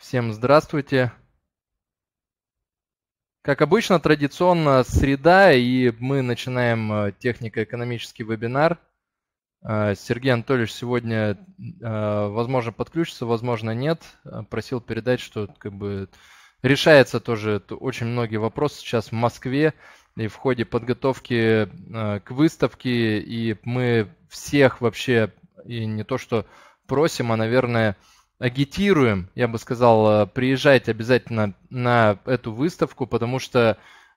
Всем здравствуйте. Как обычно, традиционно среда, и мы начинаем э, технико-экономический вебинар. Э, Сергей Анатольевич сегодня, э, возможно, подключится, возможно, нет. Просил передать, что как бы решается тоже очень многие вопросы сейчас в Москве и в ходе подготовки к выставке. И мы всех вообще, и не то что просим, а, наверное, агитируем, я бы сказал, э, приезжайте обязательно на эту выставку, потому что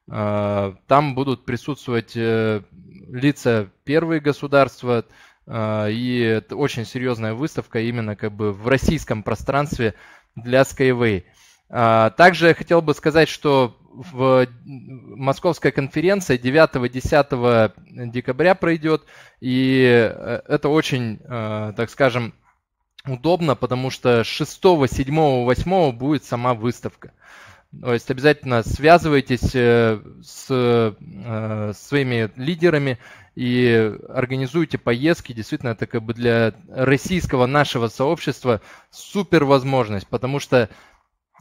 э, там будут присутствовать э, лица первые государства, э, и это очень серьезная выставка именно как бы в российском пространстве для Skyway. Э, также я хотел бы сказать, что в московская конференция 9-10 декабря пройдет, и э, это очень, э, так скажем, удобно, потому что 6, 7, 8 будет сама выставка. То есть обязательно связывайтесь э, с э, своими лидерами и организуйте поездки. Действительно, это как бы для российского нашего сообщества супер возможность, потому что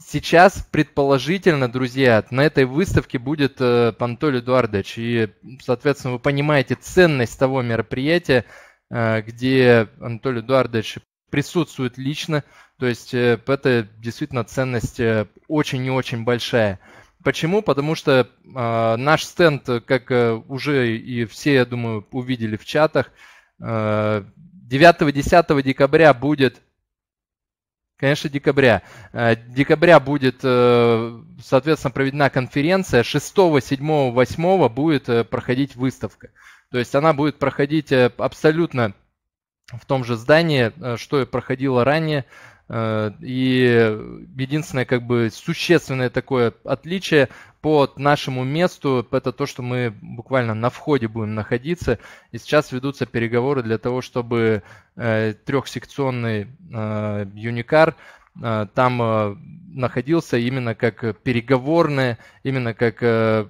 сейчас предположительно, друзья, на этой выставке будет э, Пантоль Эдуардович. И, соответственно, вы понимаете ценность того мероприятия, где Анатолий Эдуардович присутствует лично. То есть э, это действительно ценность э, очень и очень большая. Почему? Потому что э, наш стенд, э, как э, уже и все, я думаю, увидели в чатах, э, 9-10 декабря будет, конечно, декабря, э, декабря будет, э, соответственно, проведена конференция, 6, 7, 8 будет э, проходить выставка. То есть она будет проходить абсолютно в том же здании, э, что и проходило ранее. Э, и единственное, как бы, существенное такое отличие по нашему месту, это то, что мы буквально на входе будем находиться. И сейчас ведутся переговоры для того, чтобы э, трехсекционный Юникар там находился именно как переговорное, именно как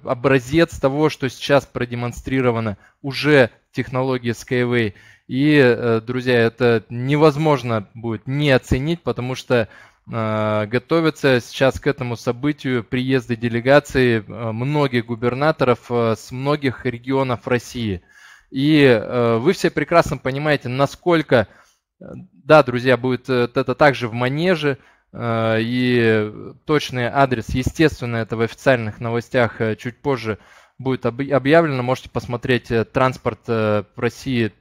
образец того, что сейчас продемонстрировано уже технология Skyway – и, э, друзья, это невозможно будет не оценить, потому что э, готовятся сейчас к этому событию приезды делегации э, многих губернаторов с многих регионов России. И вы все прекрасно понимаете, насколько, да, друзья, будет это также в манеже, и точный адрес, естественно, это в официальных новостях чуть позже будет объявлено. Можете посмотреть транспорт в России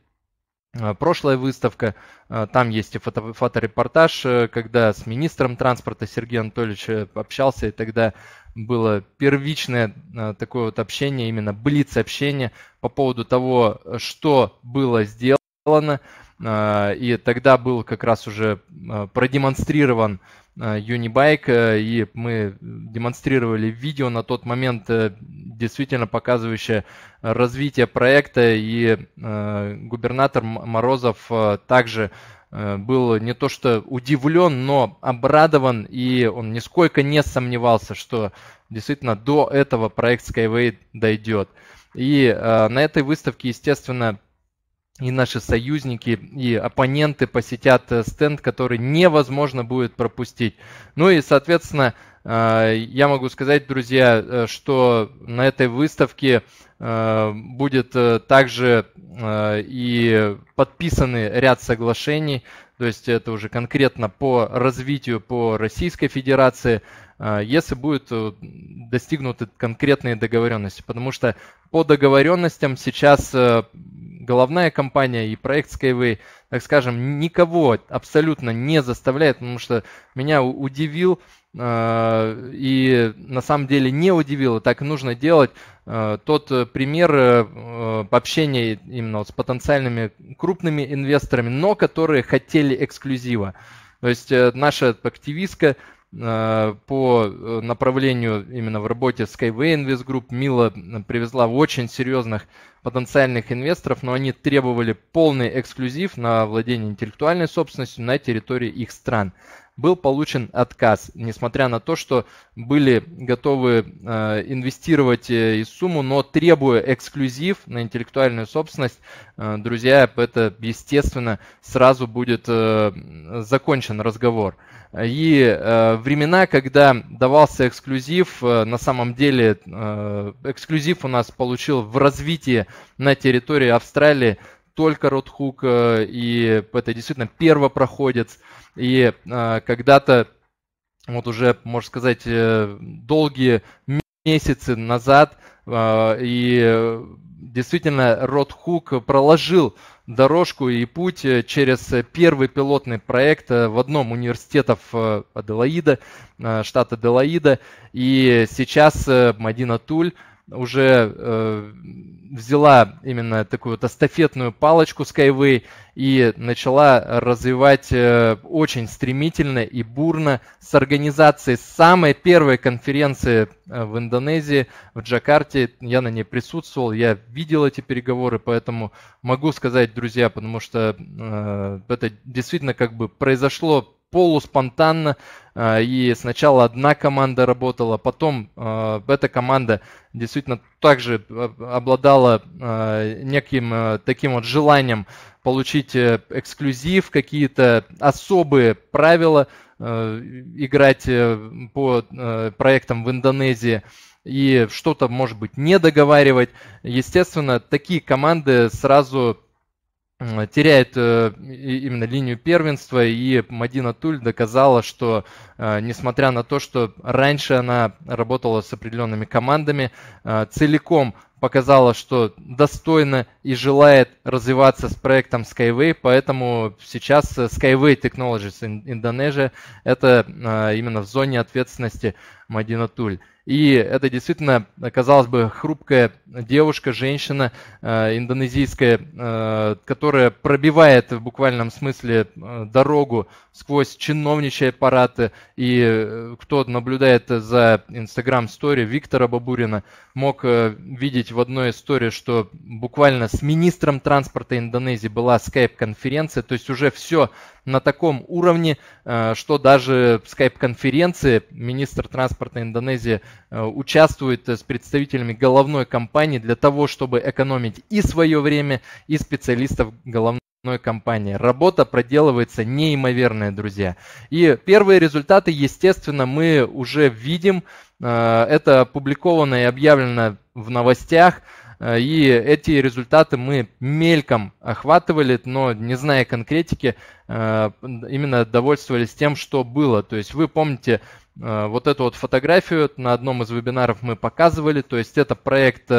а, прошлая выставка. А, там есть и фото, фоторепортаж, э, когда с министром транспорта Сергеем Анатольевичем э, общался, и тогда было первичное а, такое вот общение, именно блиц-общение по поводу того, что было сделано, Э, и тогда был как раз уже э, продемонстрирован э, Unibike, и мы демонстрировали видео на тот момент, действительно показывающее развитие проекта, и губернатор Морозов также был не то что удивлен, но обрадован, и он нисколько не сомневался, что действительно до этого проект Skyway дойдет. И э, на этой выставке, естественно, и наши союзники, и оппоненты посетят э, стенд, который невозможно будет пропустить. Ну и, соответственно, а, я могу сказать, друзья, э, что на этой выставке э, будет э, также и подписаны ряд соглашений, то есть это уже конкретно по развитию по Российской Федерации, а, если будут достигнуты конкретные договоренности, потому что по договоренностям сейчас головная компания и проект Skyway, так скажем, никого абсолютно не заставляет, потому что меня удивил Э, и на самом деле не удивило, так и нужно делать. Э, тот э, пример общения именно с потенциальными крупными инвесторами, но которые хотели эксклюзива. То есть наша активистка по направлению именно в работе Skyway Invest Group Мила привезла очень серьезных потенциальных инвесторов, но они требовали полный эксклюзив на владение интеллектуальной собственностью на территории их стран был получен отказ, несмотря на то, что были готовы э, инвестировать э, и сумму, но требуя эксклюзив на интеллектуальную собственность, э, друзья, это, естественно, сразу будет закончен разговор. И времена, когда давался эксклюзив, на самом деле эксклюзив у нас получил в развитии на территории Австралии только Рот Хук, э, и это действительно первопроходец. И э, когда-то, вот уже, можно сказать, э, долгие месяцы назад, и действительно Рот проложил дорожку и путь через первый пилотный проект в одном университетов Аделаида, штата Аделаида. И сейчас Мадина Туль уже э, взяла именно такую вот эстафетную палочку Skyway и начала развивать э, очень стремительно и бурно с организацией самой первой конференции э, в Индонезии, в Джакарте. Я на ней присутствовал, я видел эти переговоры, поэтому могу сказать, друзья, потому что э, это действительно как бы произошло полуспонтанно. А, и сначала одна команда работала, потом а, эта команда действительно также обладала а, неким таким вот желанием получить э, эксклюзив, какие-то особые правила э, играть э, по проектам в Индонезии и что-то, может быть, не договаривать. Естественно, такие команды сразу теряет э, именно линию первенства, и Мадина Туль доказала, что э, несмотря на то, что раньше она работала с определенными командами, э, целиком показала, что достойно и желает развиваться с проектом Skyway, поэтому сейчас Skyway Technologies Indonesia это именно в зоне ответственности Мадина Туль. И это действительно, э, казалось бы, хрупкая девушка, женщина э, индонезийская, э, которая пробивает в буквальном смысле дорогу сквозь чиновничьи аппараты. И кто наблюдает за инстаграм-стори Виктора Бабурина, мог видеть в одной истории, что буквально с министром транспорта Индонезии была скайп-конференция, то есть уже все на таком уровне, э, что даже скайп-конференции министр транспорта Индонезии э, участвует э, с представителями головной компании для того, чтобы экономить и свое время, и специалистов головной компании. Работа проделывается неимоверная, друзья. И первые результаты, естественно, мы уже видим. Это опубликовано и объявлено в новостях. Э, и эти результаты мы мельком охватывали, но не зная конкретики, э, именно довольствовались тем, что было. То есть вы помните э, вот эту вот фотографию на одном из вебинаров мы показывали, то есть это проект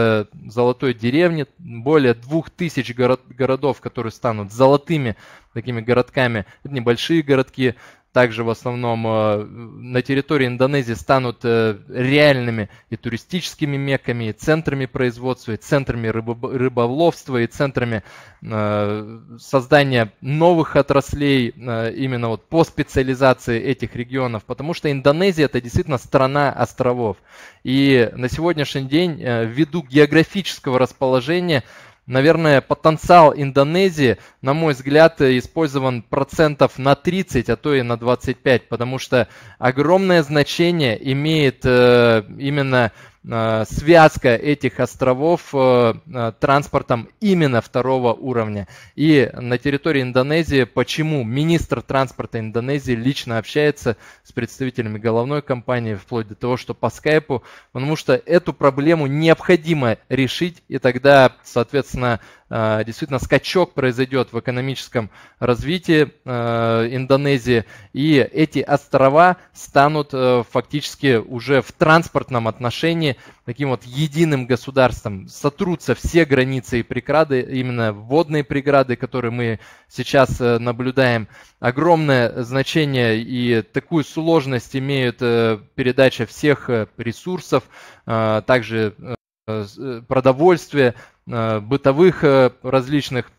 «Золотой деревни», более 2000 город, городов, которые станут золотыми такими городками, это небольшие городки, также в основном э, на территории Индонезии станут э, реальными и туристическими меками, и центрами производства, и центрами рыбо- рыболовства, и центрами э, создания новых отраслей именно вот по специализации этих регионов, потому что Индонезия это действительно страна островов. И на сегодняшний день ввиду географического расположения наверное, потенциал Индонезии, на мой взгляд, использован процентов на 30, а то и на 25, потому что огромное значение имеет э, именно Э, связка этих островов э, э, транспортом именно второго уровня. И на территории Индонезии почему министр транспорта Индонезии лично общается с представителями головной компании, вплоть до того, что по скайпу, потому что эту проблему необходимо решить, и тогда, соответственно, Э, действительно скачок произойдет в экономическом развитии э, Индонезии, и эти острова станут э, фактически уже в транспортном отношении таким вот единым государством. Сотрутся все границы и преграды, именно водные преграды, которые мы сейчас наблюдаем. Огромное значение и такую сложность имеют передача всех ресурсов, также продовольствие, Э, бытовых э, различных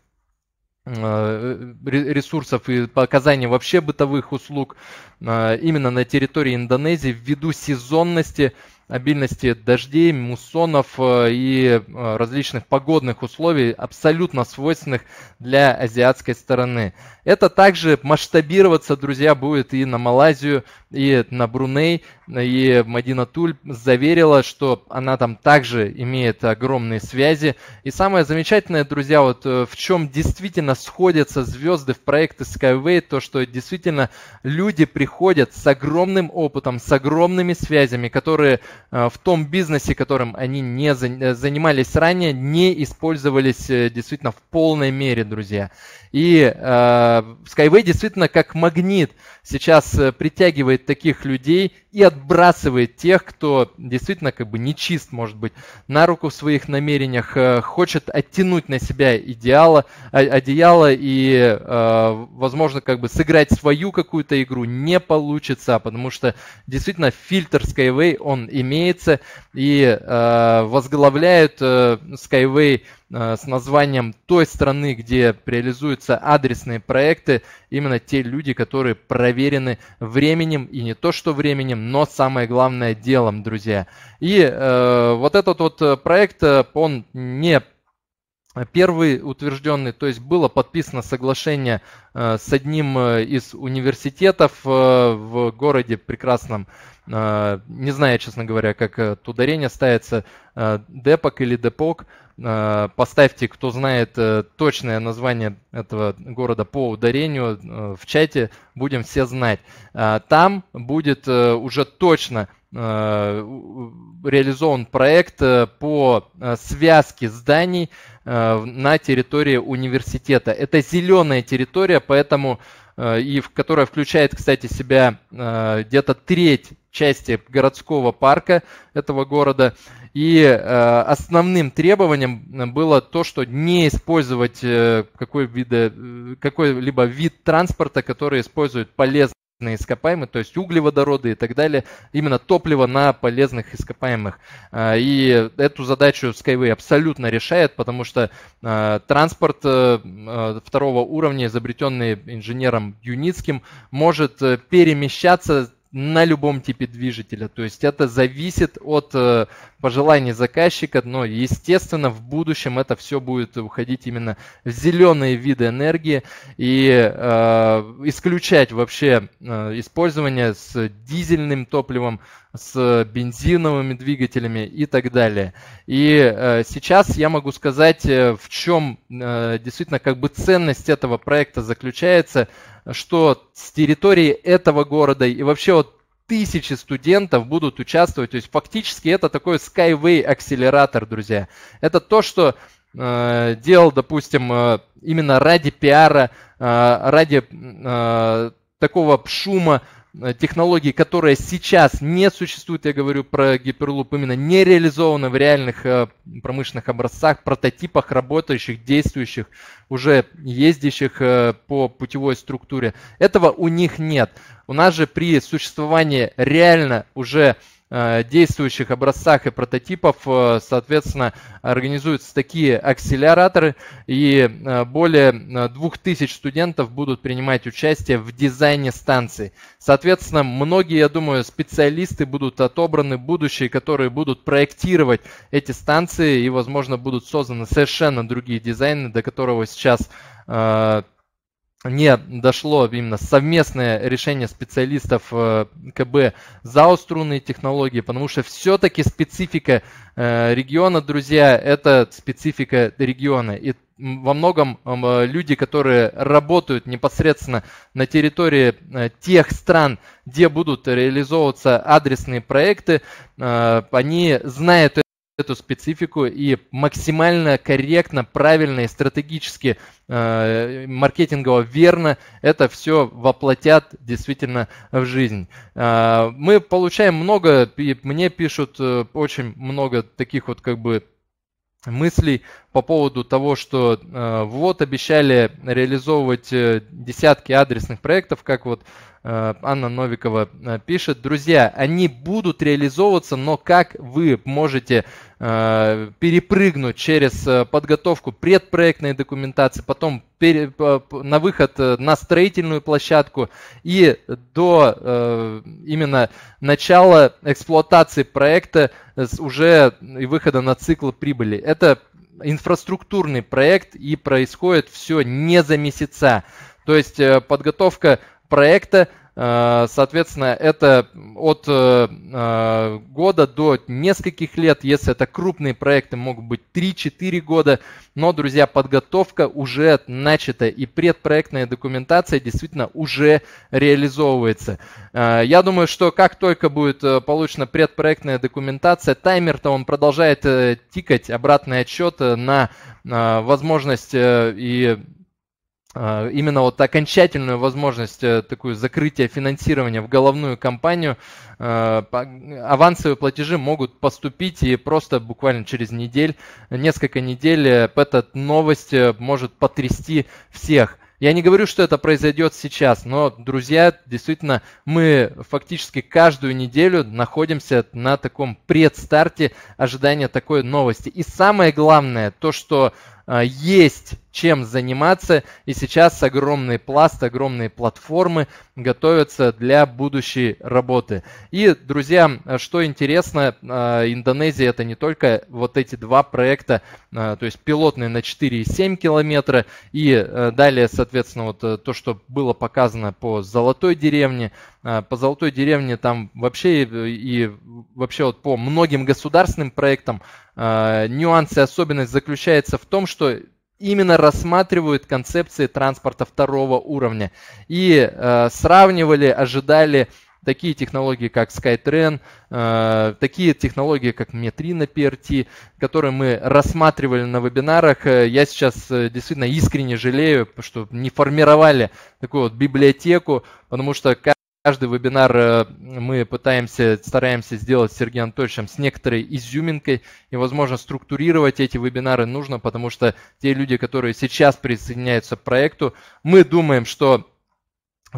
э, ресурсов и по вообще бытовых услуг именно на территории Индонезии ввиду сезонности обильности дождей, муссонов э, и э, различных погодных условий, абсолютно свойственных для азиатской стороны. Это также масштабироваться, друзья, будет и на Малайзию, и на Бруней, и Мадина Туль заверила, что она там также имеет огромные связи. И самое замечательное, друзья, вот э, в чем действительно сходятся звезды в проекты Skyway, то, что действительно люди приходят с огромным опытом, с огромными связями, которые Э, в том бизнесе, которым они не э, занимались ранее, не использовались э, действительно в полной мере, друзья. И Skyway действительно как магнит сейчас притягивает таких людей, и отбрасывает тех, кто действительно как бы нечист, может быть, на руку в своих намерениях, э, хочет оттянуть на себя идеала, а, одеяло и, э, возможно, как бы сыграть свою какую-то игру не получится, потому что действительно фильтр Skyway, он имеется, и э, возглавляют Skyway Э, с названием той страны, где реализуются адресные проекты, именно те люди, которые проверены временем, и не то что временем, но самое главное делом, друзья. И э, вот этот вот э, проект, э, он не Э, первый утвержденный, то есть было подписано соглашение э, с одним э, из университетов в городе прекрасном, не знаю, честно говоря, как тут ударение ставится, Депок или Депок. Поставьте, кто знает точное название этого города по ударению в чате, будем все знать. Там будет уже точно Э, реализован проект э, по э, связке зданий на территории университета. Это зеленая территория, поэтому и в, которая включает, кстати, себя где-то треть части городского парка этого города. И основным требованием было то, что не использовать какой-либо вид транспорта, который использует полезный ископаемые, то есть углеводороды и так далее, именно топливо на полезных ископаемых. А, и эту задачу Skyway абсолютно решает, потому что а, транспорт э, а, второго уровня, изобретенный инженером Юницким, может э, перемещаться на любом типе движителя. То есть это зависит от э, пожеланий заказчика, но, естественно, в будущем это все будет уходить именно в зеленые виды энергии и э, исключать вообще э, использование с дизельным топливом, с э, бензиновыми двигателями и так далее. И э, сейчас я могу сказать, э, в чем действительно как бы ценность этого проекта заключается, что с территории этого города и вообще вот тысячи студентов будут участвовать. То есть фактически это такой Skyway акселератор, друзья. Это то, что э, делал, допустим, э, именно ради пиара, э, ради э, такого шума Э, технологии, которые сейчас не существуют, я говорю про Гиперлуп, именно не реализованы в реальных э, промышленных образцах, прототипах работающих, действующих, уже ездящих э, по путевой структуре. Этого у них нет. У нас же при существовании реально уже Э, действующих образцах и прототипов, э, соответственно, организуются такие акселераторы, и э, более 2000 студентов будут принимать участие в дизайне станций. Соответственно, многие, я думаю, специалисты будут отобраны, будущие, которые будут проектировать эти станции, и, возможно, будут созданы совершенно другие дизайны, до которого сейчас не дошло именно совместное решение специалистов э, КБ за струнные технологии, потому что все-таки специфика э, региона, друзья, это специфика региона. И во многом эм, э, люди, которые работают непосредственно на территории тех стран, где будут реализовываться адресные проекты, они знают эту специфику и максимально корректно, правильно и стратегически э, маркетингово верно это все воплотят действительно в жизнь. Э, мы получаем много, и мне пишут э, очень много таких вот как бы мыслей по поводу того, что э, вот обещали реализовывать э, десятки адресных проектов, как вот Э, Анна Новикова э, пишет, друзья, они будут реализовываться, но как вы можете э, перепрыгнуть через подготовку предпроектной документации, потом на выход на строительную площадку и до именно начала эксплуатации проекта уже и выхода на цикл прибыли. Это инфраструктурный проект и происходит все не за месяца. То есть подготовка проекта. Э, соответственно, это от э, э, года до нескольких лет, если это крупные проекты, могут быть 3-4 года. Но, друзья, подготовка уже начата и предпроектная документация действительно уже реализовывается. Я думаю, что как только будет получена предпроектная документация, таймер-то он продолжает тикать, обратный отчет на возможность и а, именно вот окончательную возможность э, такую закрытия финансирования в головную компанию, а, авансовые платежи могут поступить и просто буквально через неделю несколько недель э, эта новость э, может потрясти всех. Я не говорю, что это произойдет сейчас, но, друзья, действительно, мы фактически каждую неделю находимся на таком предстарте ожидания такой новости. И самое главное, то, что а, есть чем заниматься. И сейчас огромный пласт, огромные платформы готовятся для будущей работы. И, друзья, что интересно, а, Индонезия это не только вот эти два проекта, а, то есть пилотные на 4,7 километра и а, далее, соответственно, вот э, то, что было показано по Золотой деревне. По Золотой деревне там вообще э, и вообще вот по многим государственным проектам нюансы, особенность заключается в том, что именно рассматривают концепции транспорта второго уровня и э, сравнивали, ожидали такие технологии, как SkyTrain, э, такие технологии, как Metri на PRT, которые мы рассматривали на вебинарах. Э, я сейчас э, действительно искренне жалею, что не формировали такую вот библиотеку, потому что каждый вебинар э, мы пытаемся, стараемся сделать с Сергеем Анатольевичем с некоторой изюминкой, и, возможно, структурировать эти вебинары нужно, потому что те люди, которые сейчас присоединяются к проекту, мы думаем, что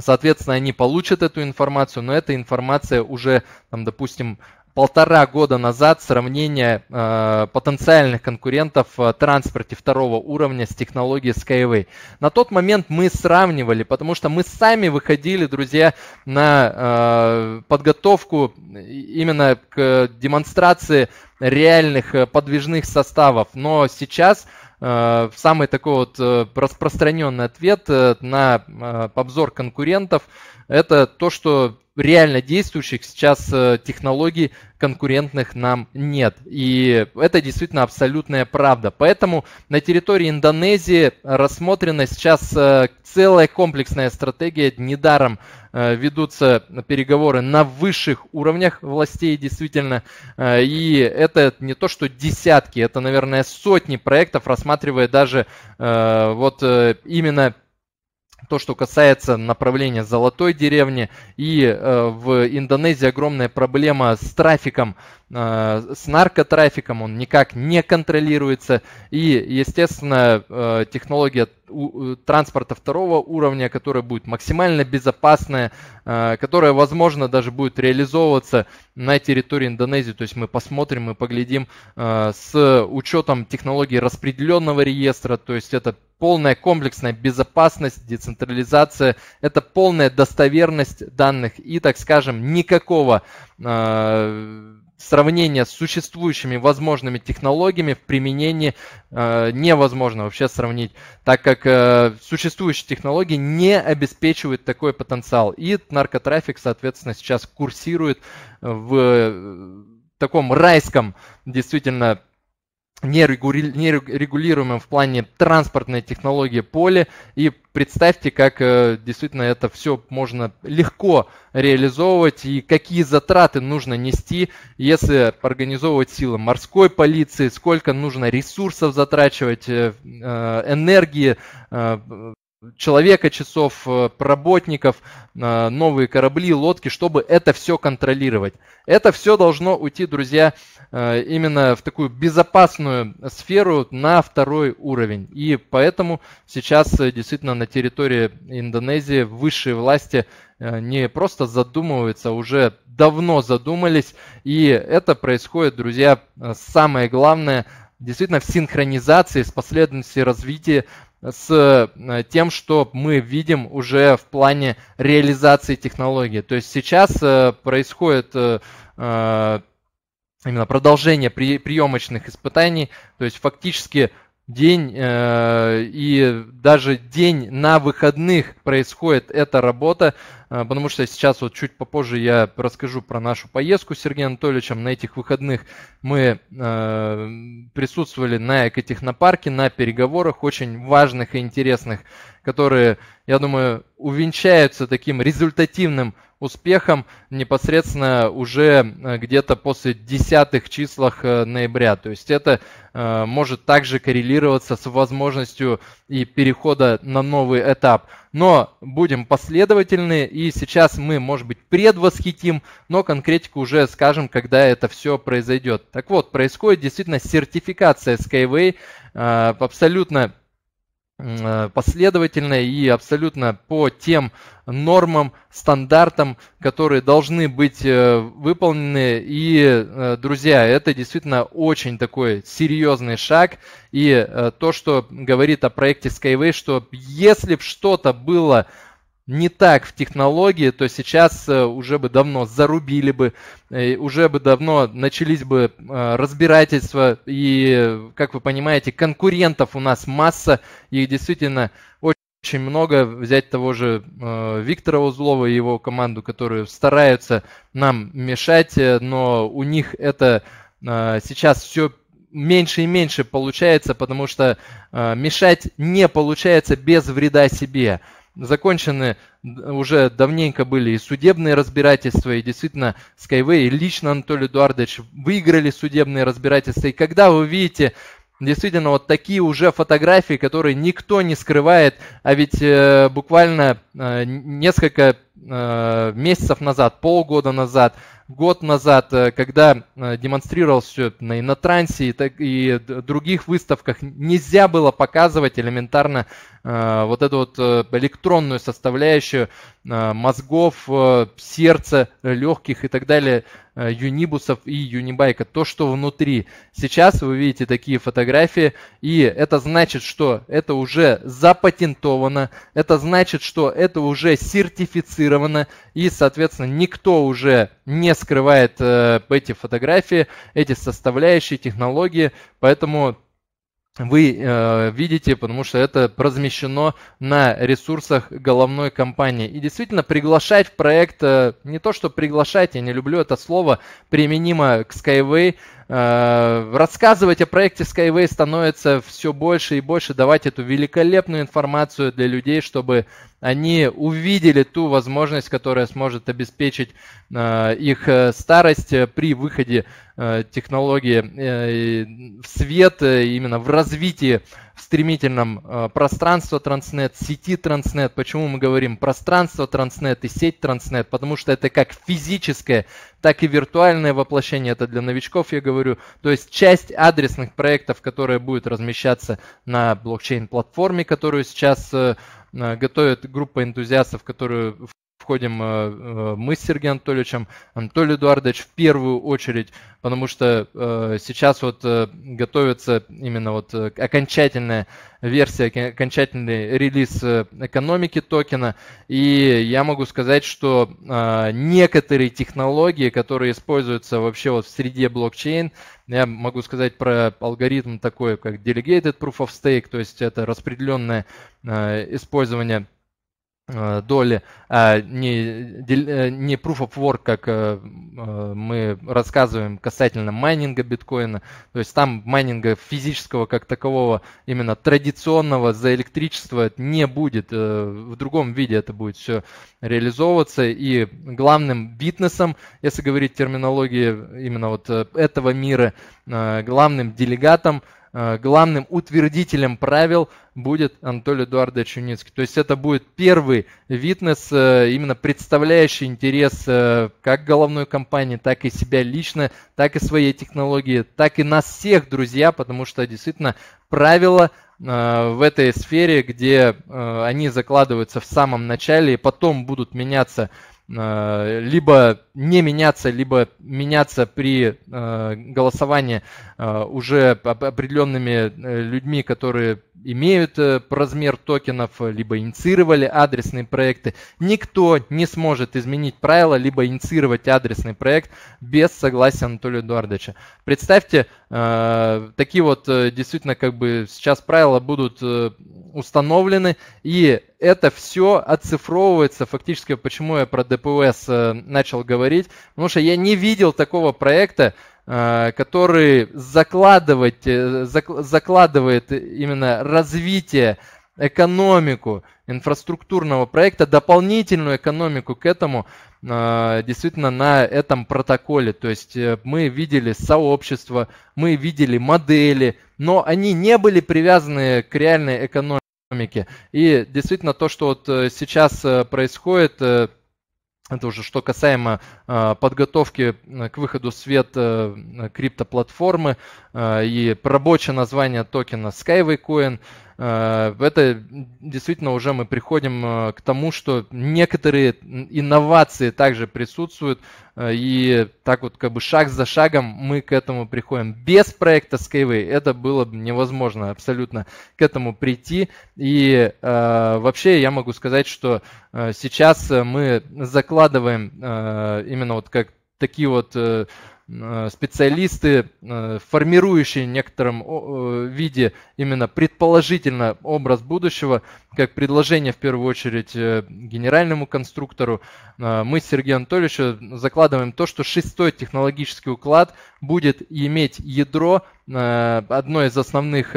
Соответственно, они получат эту информацию, но эта информация уже, там, допустим, полтора года назад сравнение э, потенциальных конкурентов в э, транспорте второго уровня с технологией Skyway. На тот момент мы сравнивали, потому что мы сами выходили, друзья, на э, подготовку именно к демонстрации реальных э, подвижных составов. Но сейчас э, самый такой вот распространенный ответ на обзор конкурентов это то, что реально действующих сейчас э, технологий конкурентных нам нет. И это действительно абсолютная правда. Поэтому на территории Индонезии рассмотрена сейчас э, целая комплексная стратегия. Недаром э, ведутся переговоры на высших уровнях властей действительно. И это не то, что десятки, это, наверное, сотни проектов, рассматривая даже вот именно то, что касается направления золотой деревни. И э, в Индонезии огромная проблема с трафиком, э, с наркотрафиком, он никак не контролируется. И, естественно, э, технология у, транспорта второго уровня, которая будет максимально безопасная, э, которая, возможно, даже будет реализовываться на территории Индонезии. То есть мы посмотрим и поглядим э, с учетом технологии распределенного реестра, то есть это полная комплексная безопасность, децентрализация, это полная достоверность данных и, так скажем, никакого э, сравнения с существующими возможными технологиями в применении э, невозможно вообще сравнить, так как э, существующие технологии не обеспечивают такой потенциал. И наркотрафик, соответственно, сейчас курсирует в э, таком райском действительно нерегулируемым в плане транспортной технологии поле. И представьте, как э, действительно это все можно легко реализовывать и какие затраты нужно нести, если организовывать силы морской полиции, сколько нужно ресурсов затрачивать, э, э, энергии, человека часов, э, работников, э, новые корабли, лодки, чтобы это все контролировать. Это все должно уйти, друзья, э, именно в такую безопасную сферу на второй уровень. И поэтому сейчас действительно на территории Индонезии высшие власти не просто задумываются, а уже давно задумались. И это происходит, друзья, самое главное, действительно в синхронизации с последовательностью развития с э, тем, что мы видим уже в плане реализации технологии. То есть сейчас э, происходит э, именно продолжение приемочных испытаний, то есть фактически день э, и даже день на выходных происходит эта работа, а, потому что сейчас вот чуть попозже я расскажу про нашу поездку с Сергеем Анатольевичем. На этих выходных мы а, присутствовали на экотехнопарке, на переговорах очень важных и интересных, которые, я думаю, увенчаются таким результативным успехом непосредственно уже а, где-то после десятых числах ноября. То есть это может также коррелироваться с возможностью и перехода на новый этап. Но будем последовательны и сейчас мы, может быть, предвосхитим, но конкретику уже скажем, когда это все произойдет. Так вот, происходит действительно сертификация Skyway э, абсолютно э, последовательно и абсолютно по тем нормам, стандартам, которые должны быть э, выполнены. И, друзья, это действительно очень такой серьезный шаг. И то, что говорит о проекте Skyway, что если бы что-то было не так в технологии, то сейчас э, уже бы давно зарубили бы, э, уже бы давно начались бы э, разбирательства. И, как вы понимаете, конкурентов у нас масса, их действительно очень много. Взять того же Виктора Узлова и его команду, которые стараются нам мешать, но у них это сейчас все меньше и меньше получается, потому что мешать не получается без вреда себе закончены уже давненько были и судебные разбирательства, и действительно Skyway, и лично Анатолий Эдуардович выиграли судебные разбирательства. И когда вы видите действительно вот такие уже фотографии, которые никто не скрывает, а ведь э, буквально э, несколько Э, месяцев назад, полгода назад, год назад, э, когда э, демонстрировал все на Инотрансе и, так, и других выставках, нельзя было показывать элементарно вот эту вот электронную составляющую мозгов, сердца, легких и так далее, юнибусов и юнибайка, то, что внутри. Сейчас вы видите такие фотографии, и это значит, что это уже запатентовано, это значит, что это уже сертифицировано, зафиксировано, и, соответственно, никто уже не скрывает э, эти фотографии, эти составляющие, технологии, поэтому вы э, видите, потому что это размещено на ресурсах головной компании. И действительно, приглашать в проект, э, не то что приглашать, я не люблю это слово, применимо к Skyway, Э, рассказывать о проекте Skyway становится все больше и больше, давать эту великолепную информацию для людей, чтобы они увидели ту возможность, которая сможет обеспечить э, их э, старость при выходе технологии в свет, именно в развитии в стремительном э, пространство Транснет, сети Транснет. Почему мы говорим пространство Транснет и сеть Транснет? Потому что это как физическое, так и виртуальное воплощение. Это для новичков, я говорю. То есть часть адресных проектов, которые будут размещаться на блокчейн-платформе, которую сейчас э, э, готовит группа энтузиастов, которую входим э, э, мы с Сергеем Анатольевичем, Анатолий Эдуардович в первую очередь, потому что э, сейчас вот готовится именно вот окончательная версия, окончательный релиз экономики токена. И я могу сказать, что некоторые технологии, которые используются вообще вот в среде блокчейн, я могу сказать про алгоритм такой, как Delegated Proof of Stake, то есть это распределенное использование Э, доли, а не, э, не Proof of Work, как э, мы рассказываем касательно майнинга биткоина. То есть там майнинга физического как такового, именно традиционного за электричество не будет. В другом виде это будет все реализовываться. И главным бизнесом, если говорить терминологии именно вот этого мира, главным делегатом – Э, главным утвердителем правил будет Анатолий Эдуардович Юницкий. То есть это будет первый витнес, э, именно представляющий интерес э, как головной компании, так и себя лично, так и своей технологии, так и нас всех, друзья, потому что действительно правила в этой сфере, где они закладываются в самом начале и потом будут меняться Э, либо не меняться, либо меняться при э, голосовании э, уже определенными людьми, которые имеют э, размер токенов, э, либо инициировали адресные проекты. Никто не сможет изменить правила, либо инициировать адресный проект без согласия Анатолия Эдуардовича. Представьте, э, такие вот действительно как бы сейчас правила будут установлены, и это все оцифровывается фактически, почему я про ДПС начал говорить, потому что я не видел такого проекта, Э, который закладывать, э, закладывает именно развитие, экономику инфраструктурного проекта, дополнительную экономику к этому э, действительно на этом протоколе. То есть мы видели сообщество мы видели модели, но они не были привязаны к реальной экономике. И действительно то, что вот сейчас происходит, это уже что касаемо э, подготовки э, к выходу в свет э, криптоплатформы э, и рабочее название токена Skyway Coin – Э, это действительно уже мы приходим э, к тому, что некоторые инновации также присутствуют, э, и так вот как бы шаг за шагом мы к этому приходим. Без проекта Skyway это было бы невозможно абсолютно к этому прийти. И э, вообще я могу сказать, что э, сейчас мы закладываем э, именно вот как такие вот э, Э, специалисты, э, формирующие в некотором э, виде именно предположительно образ будущего, как предложение в первую очередь генеральному конструктору, мы с Сергеем Анатольевичем закладываем то, что шестой технологический уклад будет иметь ядро одной из основных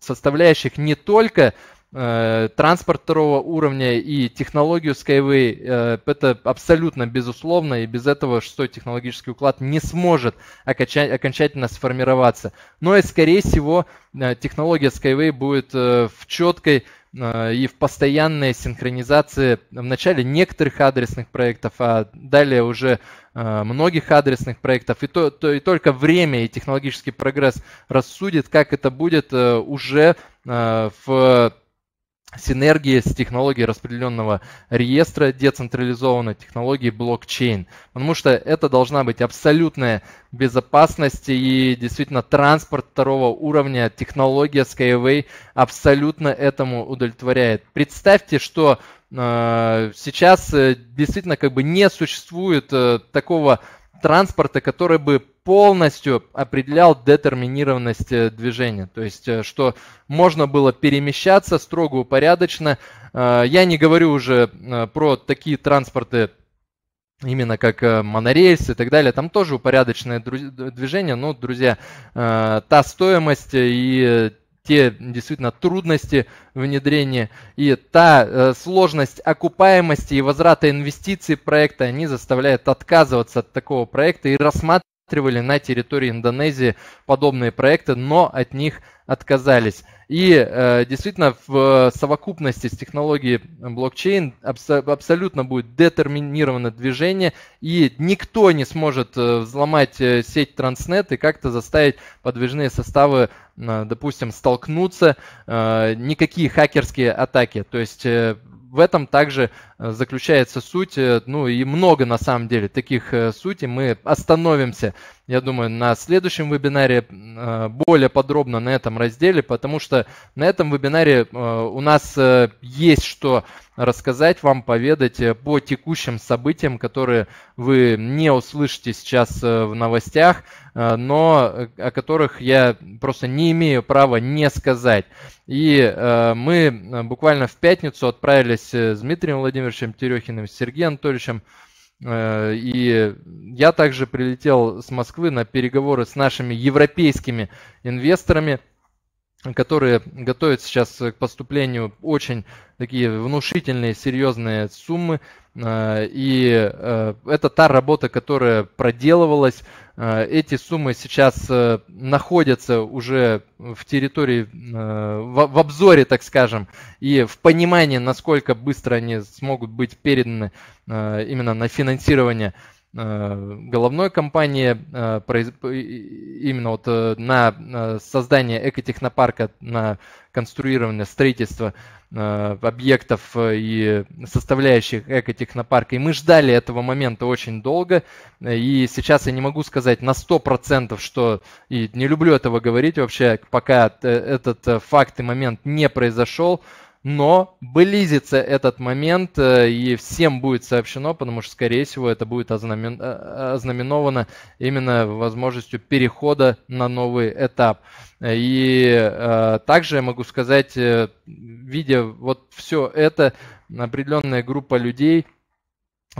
составляющих не только Э, транспорт второго уровня и технологию Skyway, э, это абсолютно безусловно, и без этого шестой технологический уклад не сможет окончательно сформироваться. Но и, скорее всего, э, технология Skyway будет в четкой и в постоянной синхронизации в начале некоторых адресных проектов, а далее уже многих адресных проектов. И, то, то, и только время и технологический прогресс рассудит, как это будет уже в синергии с технологией распределенного реестра децентрализованной технологии блокчейн. Потому что это должна быть абсолютная безопасность и действительно транспорт второго уровня, технология Skyway абсолютно этому удовлетворяет. Представьте, что э, сейчас э, действительно как бы не существует э, такого транспорта, который бы полностью определял детерминированность э, движения. То есть, э, что можно было перемещаться строго упорядочно. Э, я не говорю уже про такие транспорты, именно как монорельсы и так далее. Там тоже упорядоченное движение, но, друзья, та стоимость и те действительно трудности внедрения и та э, сложность окупаемости и возврата инвестиций проекта, они заставляют отказываться от такого проекта и рассматривать рассматривали на территории Индонезии подобные проекты, но от них отказались. И э, действительно в совокупности с технологией блокчейн абсо абсолютно будет детерминировано движение, и никто не сможет э, взломать э, сеть Транснет и как-то заставить подвижные составы, э, допустим, столкнуться. Э, никакие хакерские атаки. То есть э, в этом также э, заключается суть, э, ну и много на самом деле таких э, сутей. Мы остановимся я думаю, на следующем вебинаре э, более подробно на этом разделе, потому что на этом вебинаре э, у нас э, есть что рассказать вам, поведать по текущим событиям, которые вы не услышите сейчас в новостях, но о которых я просто не имею права не сказать. И мы буквально в пятницу отправились с Дмитрием Владимировичем Терехиным, с Сергеем Анатольевичем Э, и я также прилетел с Москвы на переговоры с нашими европейскими инвесторами – которые готовят сейчас к поступлению очень такие внушительные, серьезные суммы. Э, и э, это та работа, которая проделывалась. Э, эти суммы сейчас находятся уже в территории, в обзоре, так скажем, и в понимании, насколько быстро они смогут быть переданы именно на финансирование Э, головной компании э, именно вот э, на создание экотехнопарка, на конструирование, строительство объектов и составляющих экотехнопарка. И мы ждали этого момента очень долго. И сейчас я не могу сказать на 100%, что... И не люблю этого говорить вообще, пока этот факт и момент не произошел но близится этот момент, э, и всем будет сообщено, потому что, скорее всего, это будет э, ознаменовано именно возможностью перехода на новый этап. И э, также я могу сказать, э, видя вот все это, определенная группа людей –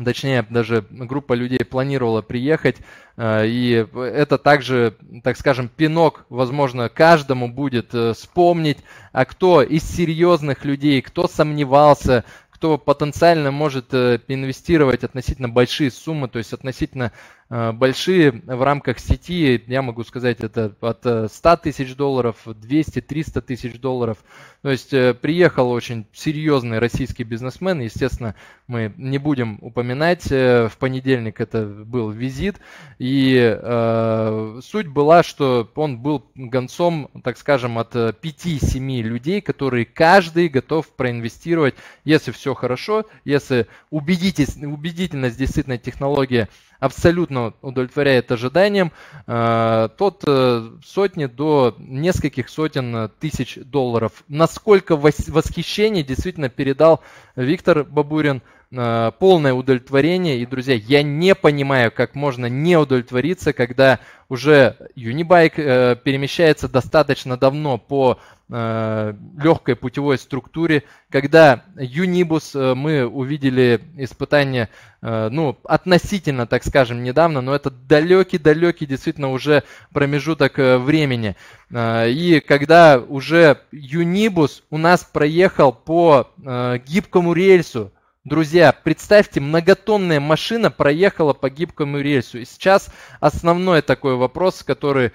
точнее даже группа людей планировала приехать, э, и это также, так скажем, пинок, возможно, каждому будет э, вспомнить, а кто из серьезных людей, кто сомневался, кто потенциально может э, инвестировать относительно большие суммы, то есть относительно Э, большие в рамках сети, я могу сказать, это от 100 э, тысяч долларов, 200-300 тысяч долларов. То есть э, приехал очень серьезный российский бизнесмен, естественно, мы не будем упоминать, в понедельник это был визит, и э, суть была, что он был гонцом, так скажем, от 5-7 людей, которые каждый готов проинвестировать, если все хорошо, если убедительность, убедительность действительно технология абсолютно удовлетворяет ожиданиям, э, тот э, сотни до нескольких сотен тысяч долларов. Насколько восхищение действительно передал Виктор Бабурин – Э, полное удовлетворение. И, друзья, я не понимаю, как можно не удовлетвориться, когда уже Unibike э, перемещается достаточно давно по э, легкой путевой структуре. Когда Unibus мы увидели испытание, ну, относительно, так скажем, недавно, но это далекий-далекий действительно уже промежуток времени. и когда уже Unibus у нас проехал по гибкому рельсу, Друзья, представьте, многотонная машина проехала по гибкому рельсу. И сейчас основной такой вопрос, который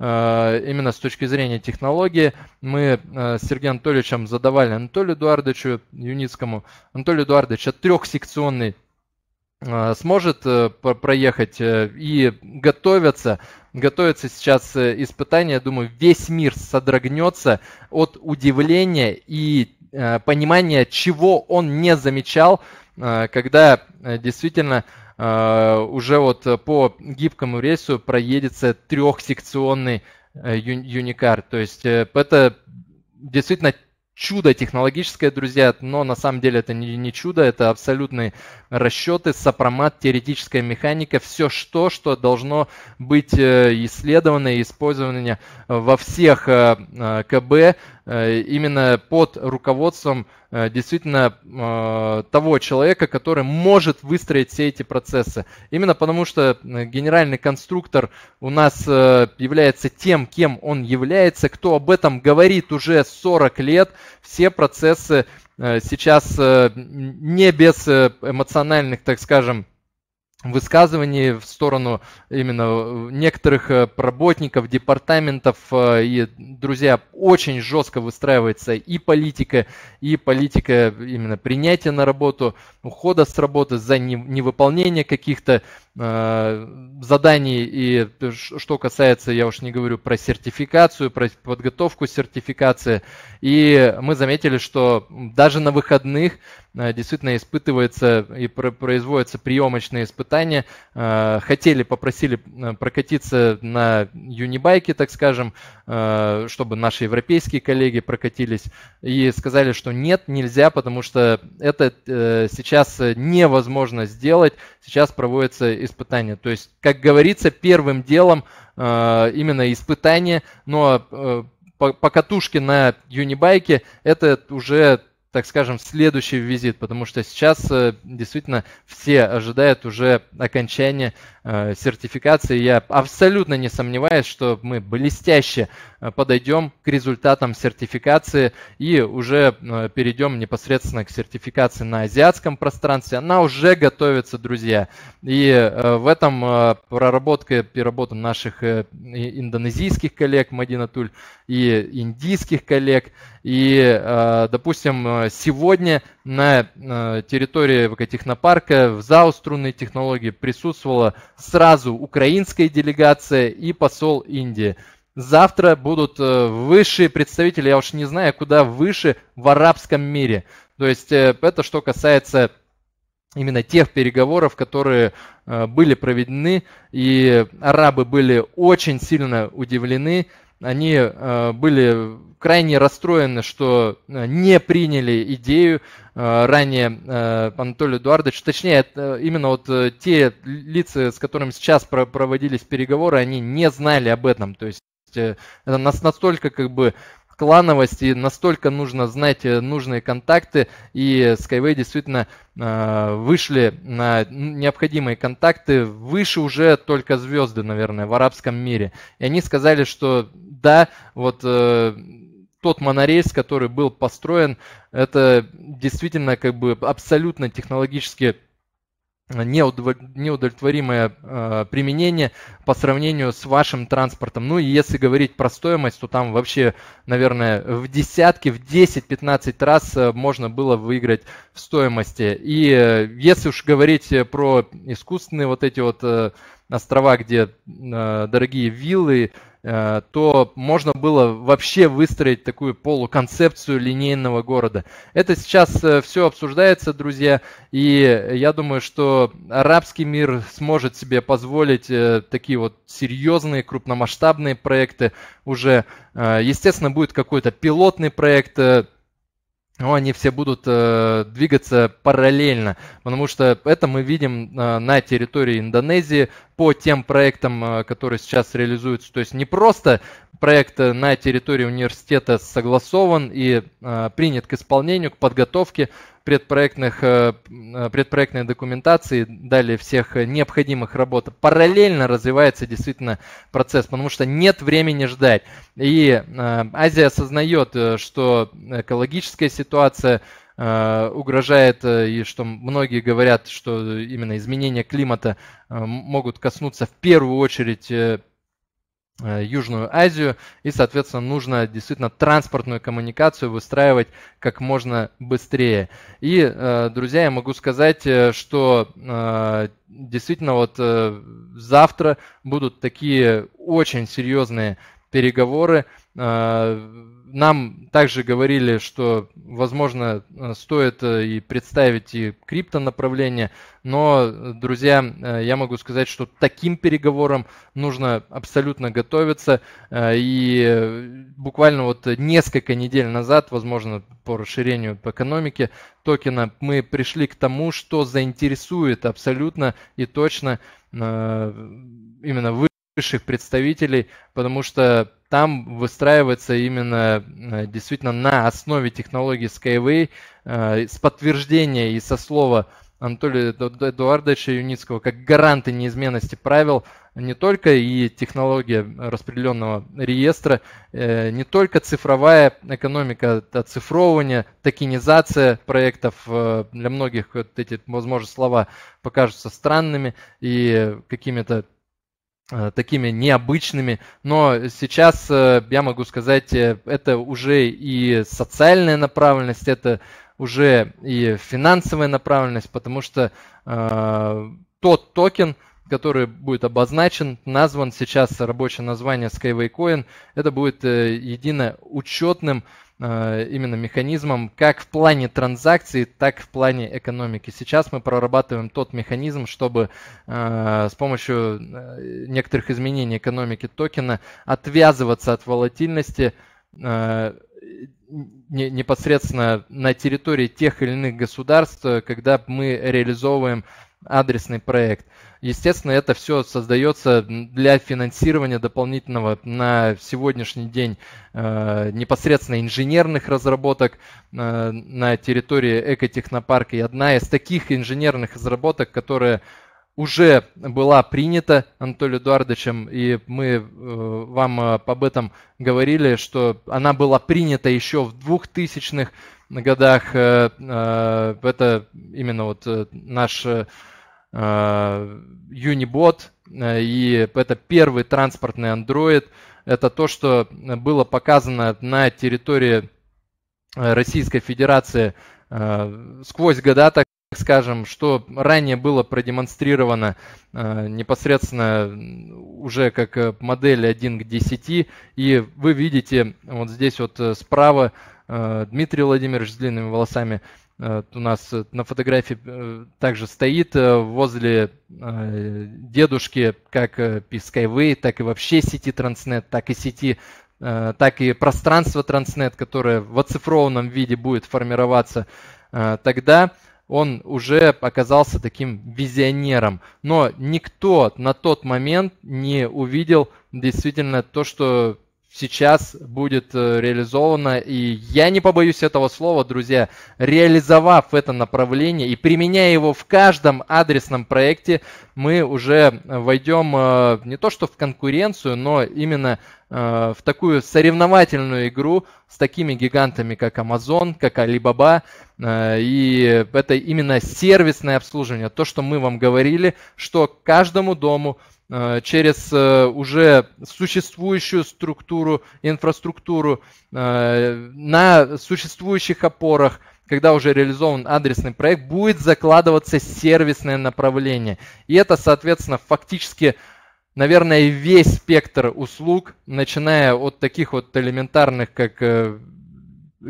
э, именно с точки зрения технологии мы э, с Сергеем Анатольевичем задавали Анатолию Эдуардовичу Юницкому. Анатолий Эдуардович, а трехсекционный э, сможет проехать и готовятся, готовятся сейчас испытания, я думаю, весь мир содрогнется от удивления и Э, понимание, чего он не замечал, э, когда э, действительно уже вот по гибкому рейсу проедется трехсекционный юникар. То есть это действительно чудо технологическое, друзья, но на самом деле это не, не чудо, это абсолютные расчеты, сопромат, теоретическая механика, все что, что должно быть исследовано и использовано во всех КБ, Э, именно под руководством э, действительно э, того человека, который может выстроить все эти процессы. Именно потому, что генеральный конструктор у нас является тем, кем он является, кто об этом говорит уже 40 лет, все процессы сейчас не без эмоциональных, так скажем, высказываний в сторону именно э, некоторых э, работников, департаментов. Э, и, друзья, очень жестко выстраивается и политика, и политика именно принятия на работу, ухода с работы за невыполнение каких-то Э, заданий и что касается, я уж не говорю про сертификацию, про подготовку сертификации. И мы заметили, что даже на выходных э, действительно испытывается и производятся приемочные испытания. Э, хотели, попросили прокатиться на юнибайке, так скажем, чтобы наши европейские коллеги прокатились. И сказали, что нет, нельзя, потому что это сейчас невозможно сделать. Сейчас проводится испытания. То есть, как говорится, первым делом э, именно испытания, но э, по, по катушке на юнибайке это уже так скажем, следующий визит, потому что сейчас э, действительно все ожидают уже окончания э, сертификации. Я абсолютно не сомневаюсь, что мы блестяще Э, подойдем к результатам сертификации и уже э, перейдем непосредственно к сертификации на азиатском пространстве. Она уже готовится, друзья. И э, в этом проработка, переработка наших индонезийских коллег Мадина Туль и индийских коллег. И, допустим, сегодня на территории ВК-технопарка в ЗАО «Струнные технологии» присутствовала сразу украинская делегация и посол Индии. Завтра будут э, высшие представители, я уж не знаю, куда выше в арабском мире. То есть э, это что касается именно тех переговоров, которые э, были проведены, и арабы были очень сильно удивлены, они были крайне расстроены, что не приняли идею ранее Анатолия Эдуардовича. Точнее, именно вот те лица, с которыми сейчас проводились переговоры, они не знали об этом. То есть это нас настолько как бы клановость, и настолько нужно знать э, нужные контакты, и Skyway действительно э, вышли на необходимые контакты, выше уже только звезды, наверное, в арабском мире. И они сказали, что да, вот э, тот монорельс, который был построен, это действительно как бы абсолютно технологически неудовлетворимое э, применение по сравнению с вашим транспортом. Ну и если говорить про стоимость, то там вообще, наверное, в десятки, в 10-15 раз э, можно было выиграть в стоимости. И э, если уж говорить про искусственные вот эти вот острова, где дорогие виллы, Э, то можно было вообще выстроить такую полуконцепцию линейного города. Это сейчас э, все обсуждается, друзья, и я думаю, что арабский мир сможет себе позволить э, такие вот серьезные крупномасштабные проекты уже. Естественно, будет какой-то пилотный проект, но они все будут двигаться параллельно, потому что это мы видим на территории Индонезии, по тем проектам, э, которые сейчас реализуются. То есть не просто проект э, на территории университета согласован и э, принят к исполнению, к подготовке предпроектных, предпроектной документации, далее всех необходимых работ. Параллельно развивается действительно процесс, потому что нет времени ждать. И Азия осознает, что экологическая ситуация Э, угрожает, э, и что многие говорят, что именно изменения климата э, могут коснуться в первую очередь Южную Азию, и, соответственно, нужно действительно транспортную коммуникацию выстраивать как можно быстрее. И, друзья, я могу сказать, что действительно вот завтра будут такие очень серьезные переговоры Э, нам также говорили, что, возможно, э, стоит э, и представить и крипто направление, но, друзья, я могу сказать, что таким переговорам нужно абсолютно готовиться. И буквально вот несколько недель назад, возможно, по расширению по экономике токена, мы пришли к тому, что заинтересует абсолютно и точно именно высших представителей, потому что там выстраивается именно э, действительно на основе технологии Skyway э, с подтверждения и со слова Анатолия Эдуардовича Юницкого как гаранты неизменности правил не только и технология распределенного реестра, э, не только цифровая экономика, оцифровывание, токенизация проектов. Для многих вот эти, возможно, слова покажутся странными и какими-то Э, такими необычными, но сейчас, э, я могу сказать, э, это уже и социальная направленность, это уже и финансовая направленность, потому что э, тот токен, который будет обозначен, назван сейчас рабочее название Skyway Coin, это будет едино учетным Э, именно механизмом как в плане транзакций, так и в плане экономики. Сейчас мы прорабатываем тот механизм, чтобы э, с помощью э, некоторых изменений экономики токена отвязываться от волатильности непосредственно на территории тех или иных государств, когда мы реализовываем адресный проект. Естественно, это все создается для финансирования дополнительного на сегодняшний день э, непосредственно инженерных разработок э, на территории экотехнопарка. И одна из таких инженерных разработок, которая уже была принята Анатолием Эдуардовичем, и мы э, вам об этом говорили, что она была принята еще в 2000-х на годах. Э, э, это именно вот э, наш Unibot, и это первый транспортный Android. Это то, что было показано на территории Российской Федерации сквозь года, так скажем, что ранее было продемонстрировано э, непосредственно уже как модель 1 к 10. И вы видите вот здесь вот справа Э, Дмитрий Владимирович с длинными волосами э, у нас э, на фотографии также стоит возле дедушки как Skyway, так и вообще сети Транснет, так и сети так и пространство Транснет, которое в оцифрованном виде будет формироваться тогда, он уже оказался таким визионером. Но никто на тот момент не увидел действительно то, что сейчас будет э, реализовано. И я не побоюсь этого слова, друзья, реализовав это направление и применяя его в каждом адресном проекте, мы уже войдем э, не то что в конкуренцию, но именно э, в такую соревновательную игру с такими гигантами, как Amazon, как Alibaba. И это именно сервисное обслуживание, то, что мы вам говорили, что каждому дому Э, через э, уже существующую структуру, инфраструктуру э, на существующих опорах, когда уже реализован адресный проект, будет закладываться сервисное направление. И это, соответственно, фактически наверное, весь спектр услуг, начиная от таких вот элементарных, как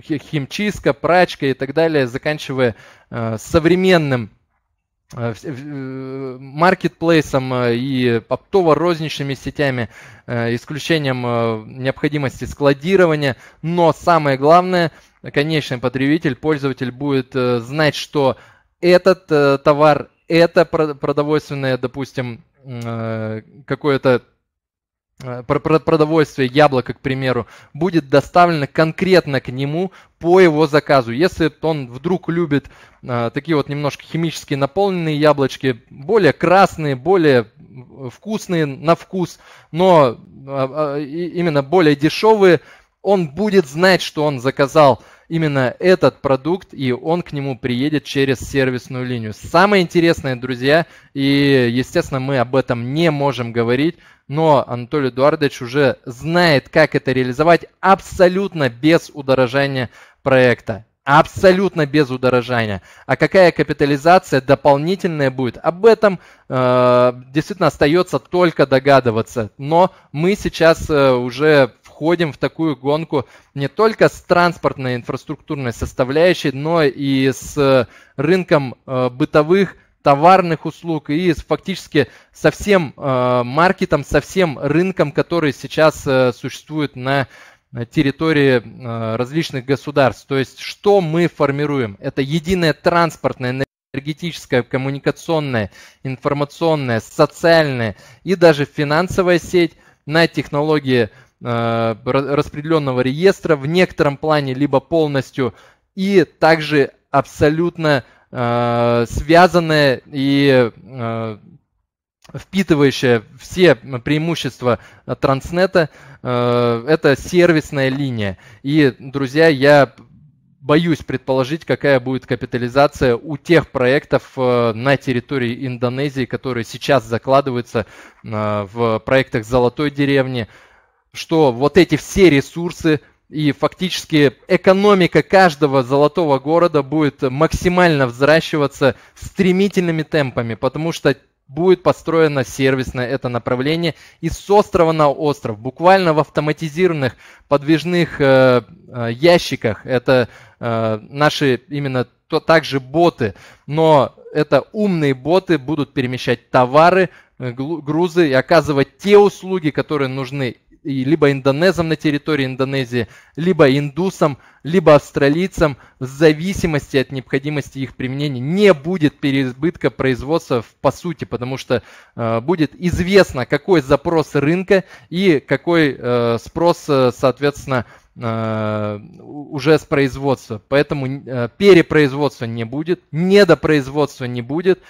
химчистка, прачка и так далее, заканчивая современным Э, э, маркетплейсом э, и оптово-розничными сетями, исключением необходимости складирования. Но самое главное, конечный потребитель, пользователь будет знать, что этот товар, это продовольственное, допустим, какое-то Э, про продовольствие, яблоко, к примеру, будет доставлено конкретно к нему по его заказу. Если он вдруг любит э, такие вот немножко химически наполненные яблочки, более красные, более вкусные на вкус, но э, э, именно более дешевые, он будет знать, что он заказал э, именно этот продукт, и он к нему приедет через сервисную линию. Самое интересное, друзья, и, естественно, мы об этом не можем говорить, но Анатолий Эдуардович уже знает, как это реализовать абсолютно без удорожания проекта. Абсолютно без удорожания. А какая капитализация дополнительная будет, об этом э, действительно остается только догадываться. Но мы сейчас э, уже входим в такую гонку не только с транспортной инфраструктурной составляющей, но и с э, рынком э, бытовых товарных услуг и фактически со всем э, маркетом, со всем рынком, который сейчас существует на территории различных государств. То есть что мы формируем? Это единая транспортная энергетическая, коммуникационная, информационная, социальная и даже финансовая сеть на технологии Э, распределенного реестра в некотором плане, либо полностью, и также абсолютно э, связанная и э, впитывающая все преимущества транснета, это сервисная линия. И, друзья, я боюсь предположить, какая будет капитализация у тех проектов на территории Индонезии, которые сейчас закладываются в проектах «Золотой деревни», что вот эти все ресурсы и фактически экономика каждого золотого города будет максимально взращиваться стремительными темпами, потому что будет построено сервисное это направление из острова на остров, буквально в автоматизированных подвижных э, э, ящиках. Это э, наши именно то, также боты, но это умные боты будут перемещать товары, э, грузы и оказывать те услуги, которые нужны и либо индонезам на территории Индонезии, либо индусам, либо австралийцам, в зависимости от необходимости их применения, не будет переизбытка производства по сути, потому что э, будет известно, какой запрос рынка и какой э, спрос, э, соответственно, э, уже с производства. Поэтому э, перепроизводства не будет, недопроизводства не будет.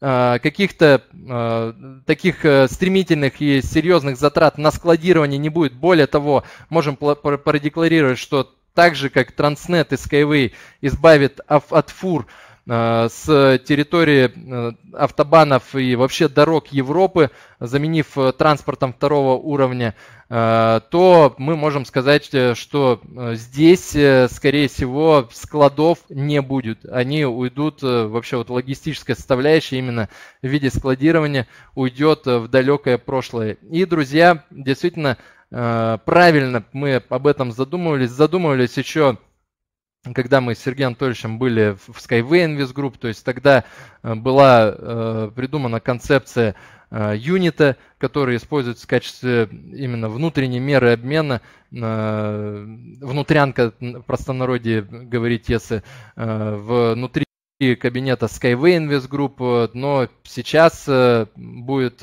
А, каких-то а, таких э, стремительных и серьезных затрат на складирование не будет. Более того, можем продекларировать, что так же, как Transnet и Skyway избавит от фур Э, с территории э, автобанов и вообще дорог Европы, заменив э, транспортом второго уровня, то мы можем сказать, что здесь, скорее всего, складов не будет. Они уйдут, вообще вот логистическая составляющая именно в виде складирования уйдет в далекое прошлое. И, друзья, действительно, правильно мы об этом задумывались, задумывались еще когда мы с Сергеем Анатольевичем были в Skyway Invest Group, то есть тогда э, была э, придумана концепция э, юнита, который используется в качестве именно внутренней меры обмена. Э, внутрянка, в простонародье говорить, если внутри кабинета Skyway Invest Group, но сейчас будет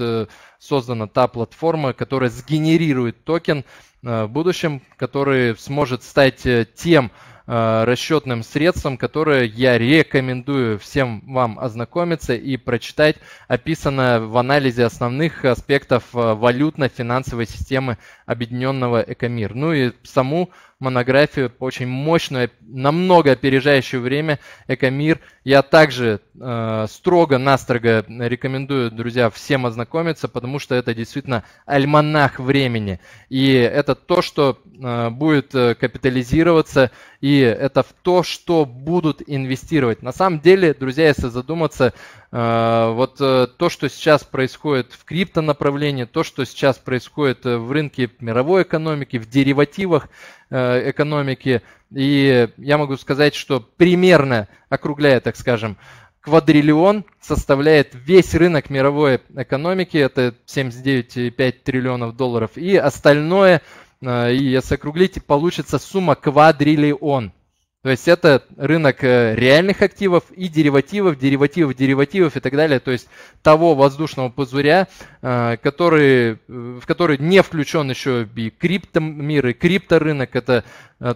создана та платформа, которая сгенерирует токен в будущем, который сможет стать тем, Э, расчетным средством, которое я рекомендую всем вам ознакомиться и прочитать, описано в анализе основных аспектов э, валютно-финансовой системы Объединенного Экомир. Ну и саму монографию, очень мощную, намного опережающую время «Экомир». Я также э, строго-настрого рекомендую, друзья, всем ознакомиться, потому что это действительно альманах времени. И это то, что э, будет э, капитализироваться, и это в то, что будут инвестировать. На самом деле, друзья, если задуматься, Э, вот э, то, что сейчас происходит в крипто направлении, то, что сейчас происходит э, в рынке мировой экономики, в деривативах экономики. И я могу сказать, что примерно, округляя, так скажем, квадриллион составляет весь рынок мировой экономики, это 79,5 триллионов долларов, и остальное, если округлить, получится сумма квадриллион – то есть это рынок э, реальных активов и деривативов, деривативов, деривативов и так далее. То есть того воздушного пузыря, э, который, э, в который не включен еще и криптомир, и крипторынок. Это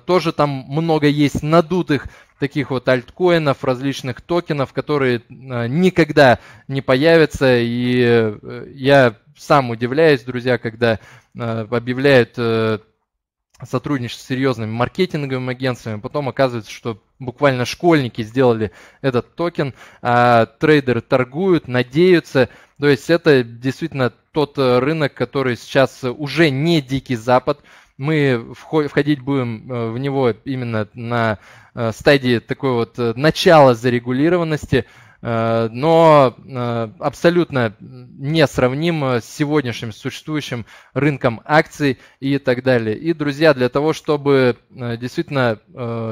тоже там много есть надутых таких вот альткоинов, различных токенов, которые никогда не появятся. И я сам удивляюсь, друзья, когда объявляют сотрудничать с серьезными маркетинговыми агентствами, потом оказывается, что буквально школьники сделали этот токен, а трейдеры торгуют, надеются. То есть это действительно тот э, рынок, который сейчас уже не дикий запад. Мы входить будем э, в него именно на э, стадии такой вот начала зарегулированности – Э, но э, абсолютно несравнимо с сегодняшним существующим рынком акций и так далее. И, друзья, для того, чтобы э, действительно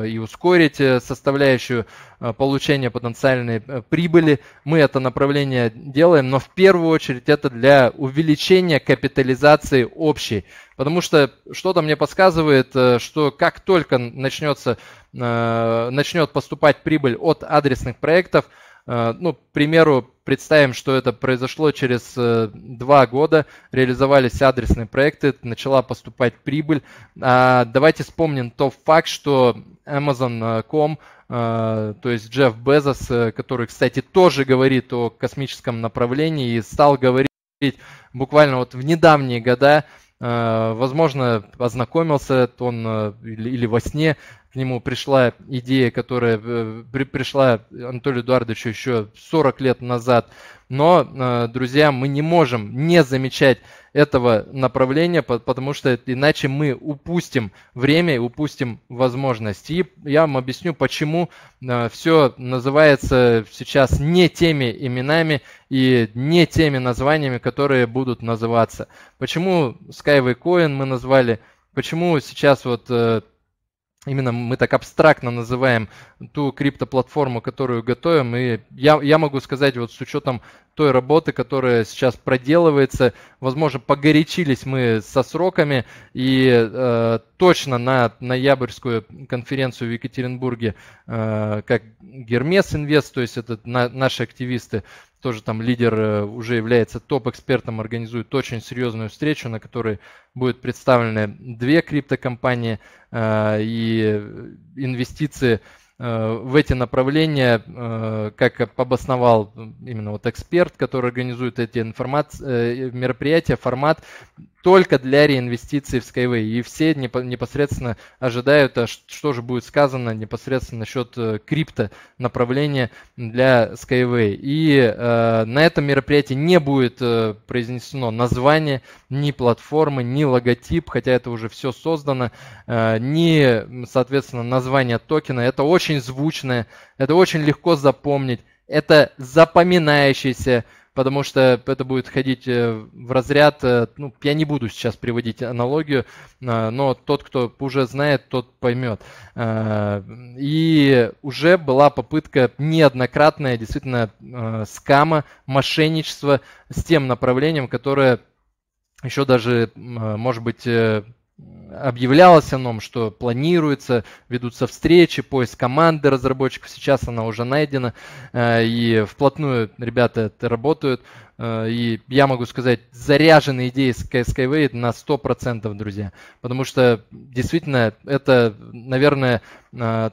и ускорить составляющую получения потенциальной прибыли, мы это направление делаем, но в первую очередь это для увеличения капитализации общей. Потому что что-то мне подсказывает, что как только начнется, начнет поступать прибыль от адресных проектов – Э, ну, к примеру, представим, что это произошло через э, два года, реализовались адресные проекты, начала поступать прибыль. А, давайте вспомним тот факт, что Amazon.com, э, то есть Джефф Безос, который, кстати, тоже говорит о космическом направлении и стал говорить буквально вот в недавние года, возможно, ознакомился он или во сне нему пришла идея, которая э, при, пришла Анатолию Эдуардовичу еще 40 лет назад. Но, э, друзья, мы не можем не замечать этого направления, потому что иначе мы упустим время и упустим возможность. И я вам объясню, почему э, все называется сейчас не теми именами и не теми названиями, которые будут называться. Почему Skyway Coin мы назвали, почему сейчас вот именно мы так абстрактно называем ту криптоплатформу, которую готовим. И я, я могу сказать, вот с учетом той работы, которая сейчас проделывается, возможно, погорячились мы со сроками, и э, точно на ноябрьскую конференцию в Екатеринбурге, э, как Гермес Инвест, то есть это на, наши активисты, тоже там лидер э, уже является топ-экспертом, организует очень серьезную встречу, на которой будут представлены две криптокомпании э, и инвестиции э, в эти направления, как обосновал именно вот эксперт, который организует эти информации, мероприятия, формат, только для реинвестиций в Skyway. И все непосредственно ожидают, а что же будет сказано непосредственно насчет э, крипто направления для Skyway. И э, на этом мероприятии не будет э, произнесено название, ни платформы, ни логотип, хотя это уже все создано, э, ни, соответственно, название токена. Это очень звучное, это очень легко запомнить, это запоминающийся потому что это будет ходить э, в разряд, э, ну, я не буду сейчас приводить аналогию, э, но тот, кто уже знает, тот поймет. И уже была попытка неоднократная действительно скама, мошенничество с тем направлением, которое еще даже, может быть, объявлялось о том, что планируется, ведутся встречи, поиск команды разработчиков. Сейчас она уже найдена, э, и вплотную ребята это работают. Э, и я могу сказать, заряжены идеи Skyway на 100%, друзья. Потому что действительно это, наверное, э,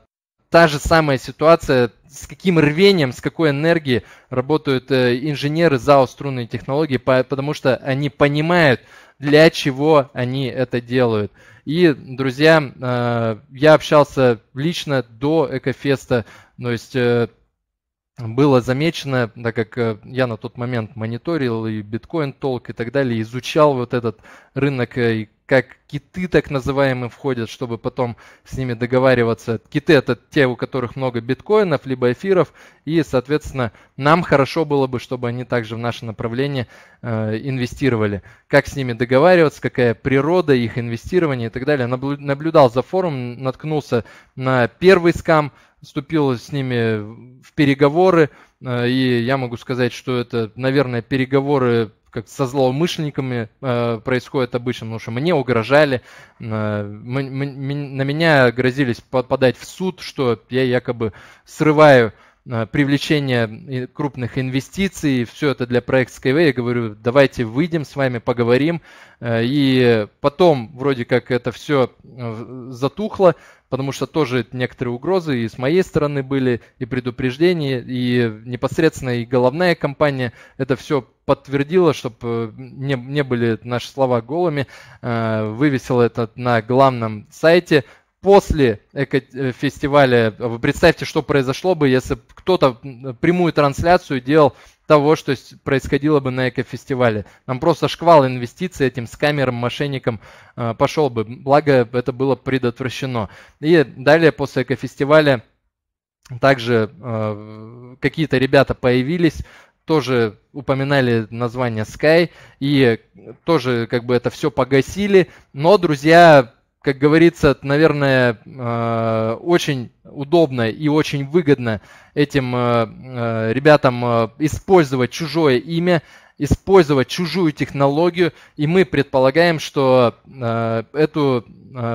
та же самая ситуация, с каким рвением, с какой энергией работают э, инженеры ЗАО «Струнные технологии», потому что они понимают, для чего они это делают. И, друзья, э, я общался лично до Экофеста, то есть э, было замечено, так как э, я на тот момент мониторил и биткоин толк и так далее, изучал вот этот рынок э, и как киты так называемые входят, чтобы потом с ними договариваться. Киты это те, у которых много биткоинов, либо эфиров, и, соответственно, нам хорошо было бы, чтобы они также в наше направление э, инвестировали. Как с ними договариваться, какая природа их инвестирования и так далее. Наблюдал за форумом, наткнулся на первый скам, вступил с ними в переговоры, э, и я могу сказать, что это, наверное, переговоры как со злоумышленниками э, происходит обычно, потому что мне угрожали, э, м- м- на меня грозились подать в суд, что я якобы срываю Э, привлечение крупных инвестиций, все это для проекта Skyway. Я говорю, давайте выйдем с вами, поговорим. Э, и потом вроде как это все э, затухло, потому что тоже некоторые угрозы и с моей стороны были, и предупреждения, и непосредственно и головная компания это все подтвердила, чтобы не, не были наши слова голыми, вывесила это на главном сайте, после э, фестиваля, э, вы представьте, что произошло бы, если кто-то прямую трансляцию делал того, что происходило бы на экофестивале. Нам просто шквал инвестиций этим скамерам, мошенникам э, пошел бы. Благо, это было предотвращено. И далее после экофестиваля также э, какие-то ребята появились, тоже упоминали название Sky, и тоже как бы это все погасили, но друзья как говорится, наверное, э, очень удобно и очень выгодно этим э, э, ребятам использовать чужое имя, использовать чужую технологию, и мы предполагаем, что эту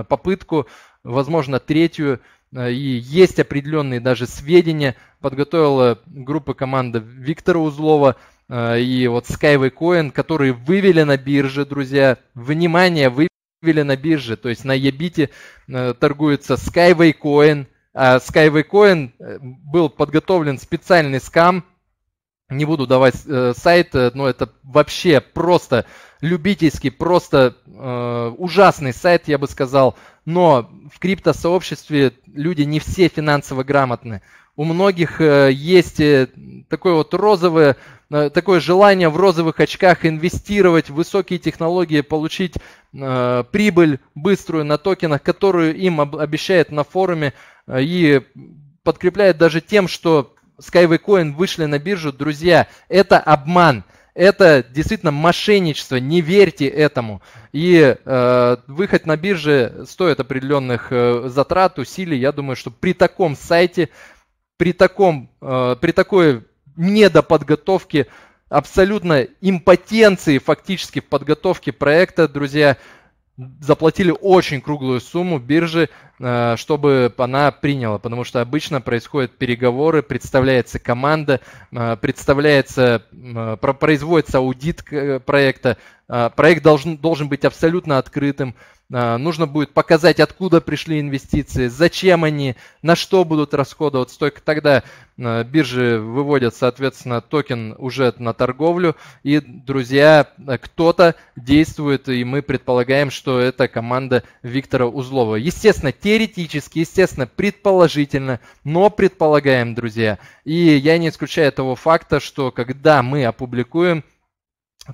попытку, возможно, третью, и есть определенные даже сведения, подготовила группа команды Виктора Узлова и вот Skyway Coin, которые вывели на бирже, друзья, внимание, вы или на бирже, то есть на Ебите э, торгуется Skyway Coin. А Skyway Coin э, был подготовлен специальный скам, не буду давать э, сайт, э, но это вообще просто любительский, просто э, ужасный сайт, я бы сказал. Но в криптосообществе люди не все финансово грамотны у многих э, есть э, такое вот розовое, э, такое желание в розовых очках инвестировать в высокие технологии, получить прибыль быструю на токенах, которую им обещает на форуме и подкрепляет даже тем, что Skyway Coin вышли на биржу. Друзья, это обман. Это действительно мошенничество, не верьте этому. И э, выход на бирже стоит определенных э, затрат, усилий. Я думаю, что при таком сайте при, таком, э, при такой недоподготовке, абсолютно импотенции фактически в подготовке проекта, друзья, заплатили очень круглую сумму биржи Э, чтобы она приняла, потому что обычно происходят переговоры, представляется команда, э, представляется, э, производится аудит проекта, проект должен, должен быть абсолютно открытым, нужно будет показать, откуда пришли инвестиции, зачем они, на что будут расходоваться. Только тогда биржи выводят, соответственно, токен уже на торговлю, и, друзья, кто-то действует, и мы предполагаем, что это команда Виктора Узлова. Естественно, те теоретически, естественно, предположительно, но предполагаем, друзья. И я не исключаю того факта, что когда мы опубликуем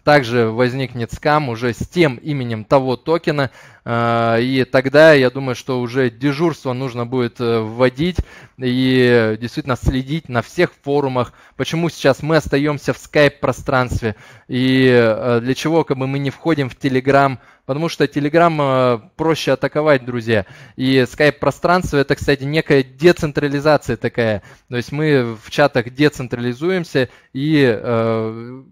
также возникнет скам уже с тем именем того токена, а, и тогда я думаю, что уже дежурство нужно будет э, вводить и действительно следить на всех форумах, почему сейчас мы остаемся в скайп-пространстве и э, для чего как бы мы не входим в Telegram, потому что Telegram э, проще атаковать, друзья. И скайп-пространство это, кстати, некая децентрализация такая. То есть мы в чатах децентрализуемся и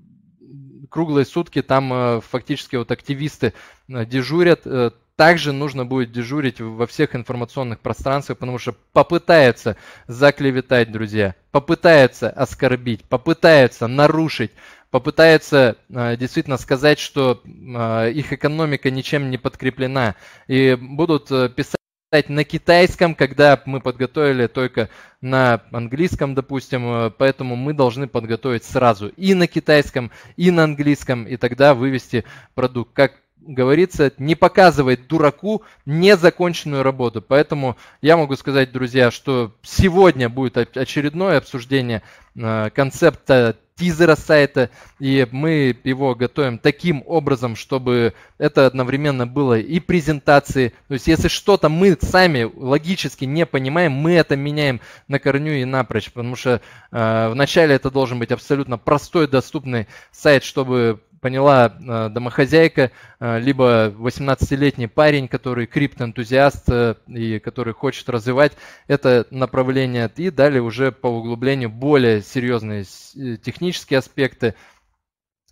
круглые сутки там э, фактически вот активисты э, дежурят, э, также нужно будет дежурить во всех информационных пространствах, потому что попытается заклеветать, друзья, попытается оскорбить, попытается нарушить, попытается действительно сказать, что их экономика ничем не подкреплена, и будут писать читать на китайском, когда мы подготовили только на английском, допустим, э, поэтому мы должны подготовить сразу и на китайском, и на английском, и тогда вывести продукт. Как говорится, не показывает дураку незаконченную работу. Поэтому я могу сказать, друзья, что сегодня будет очередное обсуждение э, концепта тизера сайта, и мы его готовим таким образом, чтобы это одновременно было и презентации. То есть если что-то мы сами логически не понимаем, мы это меняем на корню и напрочь, потому что э, вначале это должен быть абсолютно простой, доступный сайт, чтобы поняла э, домохозяйка, э, либо 18-летний парень, который криптоэнтузиаст э, и который хочет развивать это направление. И далее уже по углублению более серьезные технические аспекты,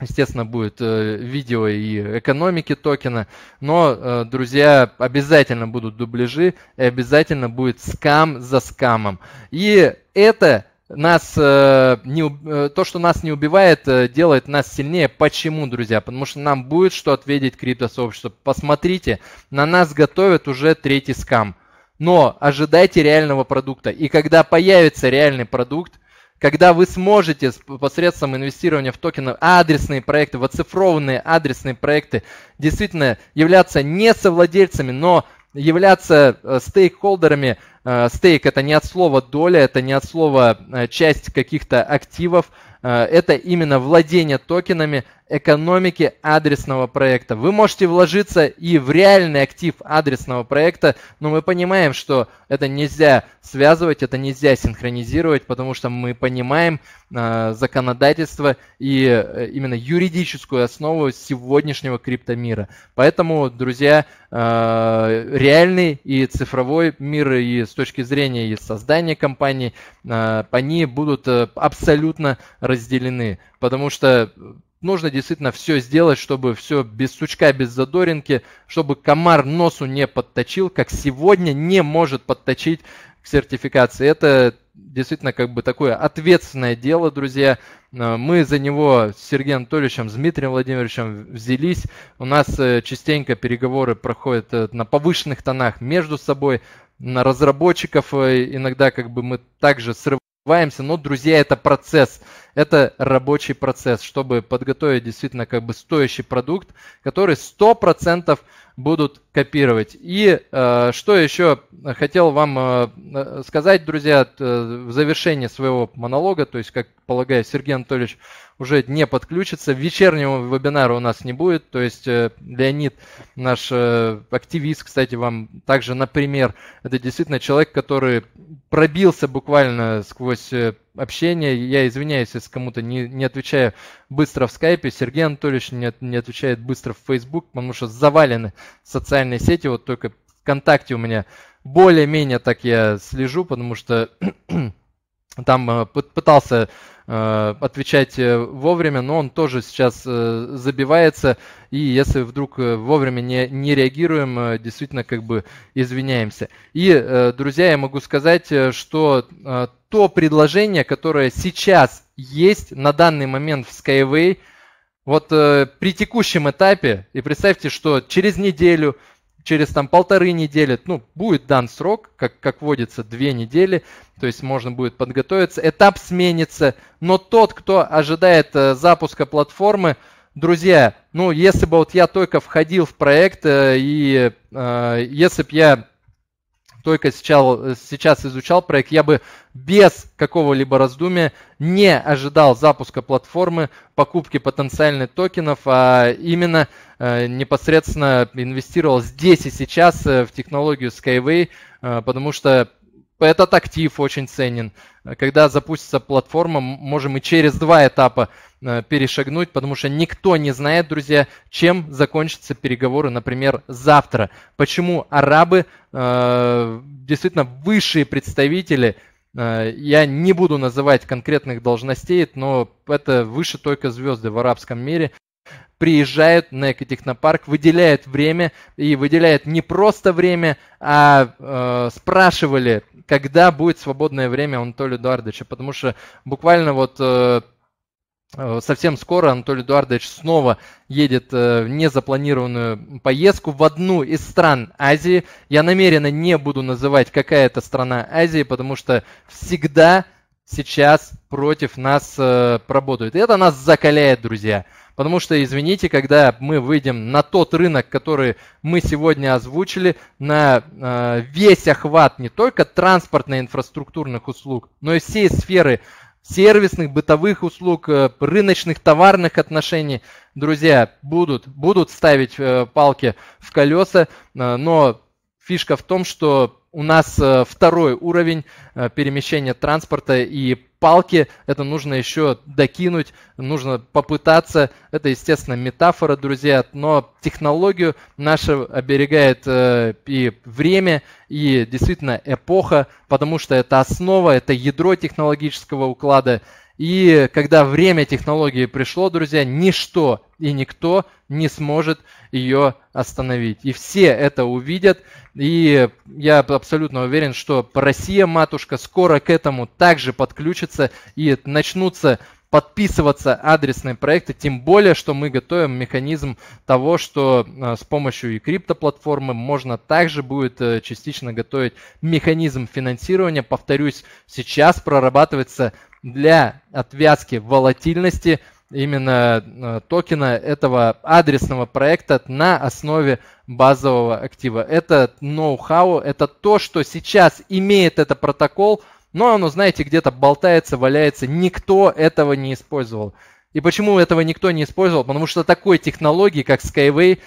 Естественно, будет видео и экономики токена. Но, друзья, обязательно будут дубляжи и обязательно будет скам за скамом. И это нас э, не, э, то, что нас не убивает, э, делает нас сильнее. Почему, друзья? Потому что нам будет что ответить криптосообщество. Посмотрите, на нас готовят уже третий скам. Но ожидайте реального продукта. И когда появится реальный продукт, когда вы сможете посредством инвестирования в токены адресные проекты, в оцифрованные адресные проекты, действительно являться не совладельцами, но являться э, стейкхолдерами. Э, стейк это не от слова доля, это не от слова э, часть каких-то активов, это именно владение токенами, экономики адресного проекта. Вы можете вложиться и в реальный актив адресного проекта, но мы понимаем, что это нельзя связывать, это нельзя синхронизировать, потому что мы понимаем э, законодательство и э, именно юридическую основу сегодняшнего криптомира. Поэтому, друзья, э, реальный и цифровой мир и с точки зрения и создания компании э, они будут э, абсолютно разделены, потому что нужно действительно все сделать, чтобы все без сучка, без задоринки, чтобы комар носу не подточил, как сегодня не может подточить к сертификации. Это действительно как бы такое ответственное дело, друзья. Э, мы за него с Сергеем Анатольевичем, с Дмитрием Владимировичем взялись. У нас э, частенько переговоры проходят э, на повышенных тонах между собой, на разработчиков иногда как бы мы также срываем развиваемся, но, друзья, это процесс, это рабочий процесс, чтобы подготовить действительно как бы стоящий продукт, который 100% будут копировать. И э, что еще хотел вам э, э, сказать, друзья, от, э, в завершении своего монолога, то есть, как полагаю, Сергей Анатольевич уже не подключится, вечернего вебинара у нас не будет, то есть э, Леонид, наш э, активист, кстати, вам также, например, это действительно человек, который пробился буквально сквозь э, общение. Я извиняюсь, если кому-то не, не отвечаю быстро в скайпе. Сергей Анатольевич не, не отвечает быстро в Facebook, потому что завалены социальные сети. Вот только ВКонтакте у меня более-менее так я слежу, потому что там э, пытался Э, отвечать э, вовремя, но он тоже сейчас э, забивается, и если вдруг вовремя не, не реагируем, действительно как бы извиняемся. И, друзья, я могу сказать, что то предложение, которое сейчас есть на данный момент в Skyway, вот при текущем этапе, и представьте, что через неделю – через там полторы недели, ну, будет дан срок, как, как водится, две недели, то есть можно будет подготовиться, этап сменится, но тот, кто ожидает э, запуска платформы, друзья, ну, если бы вот я только входил в проект, э, и э, если бы я только сейчас, сейчас изучал проект, я бы без какого-либо раздумия не ожидал запуска платформы, покупки потенциальных токенов, а именно Э, непосредственно инвестировал здесь и сейчас э, в технологию Skyway, э, потому что этот актив очень ценен. Когда запустится платформа, можем и через два этапа перешагнуть, потому что никто не знает, друзья, чем закончатся переговоры, например, завтра. Почему арабы, действительно высшие представители, я не буду называть конкретных должностей, но это выше только звезды в арабском мире приезжают на экотехнопарк, выделяют время и выделяют не просто время, а э, спрашивали, когда будет свободное время у Анатолия Эдуардовича, потому что буквально вот э, э Совсем скоро Анатолий Эдуардович снова едет э, в незапланированную поездку в одну из стран Азии. Я намеренно не буду называть, какая это страна Азии, потому что всегда сейчас против нас э, работают. И это нас закаляет, друзья. Потому что, извините, когда мы выйдем на тот рынок, который мы сегодня озвучили, на э, весь охват не только транспортно-инфраструктурных услуг, но и всей сферы сервисных, бытовых услуг, э, рыночных, товарных отношений, друзья, будут, будут ставить э, палки в колеса, э, но фишка в том, что у нас э, второй уровень э, перемещения транспорта и палки. Это нужно еще докинуть, нужно попытаться. Это, естественно, метафора, друзья, но технологию наша оберегает э, и время, и действительно эпоха, потому что это основа, это ядро технологического уклада. И когда время технологии пришло, друзья, ничто и никто не сможет ее остановить. И все это увидят. И я абсолютно уверен, что Россия, матушка, скоро к этому также подключится и начнутся подписываться адресные проекты, тем более, что мы готовим механизм того, что э, с помощью и криптоплатформы можно также будет э, частично готовить механизм финансирования. Повторюсь, сейчас прорабатывается для отвязки волатильности именно э, токена этого адресного проекта на основе базового актива. Это ноу-хау, это то, что сейчас имеет этот протокол – но оно, знаете, где-то болтается, валяется, никто этого не использовал. И почему этого никто не использовал? Потому что такой технологии, как Skyway,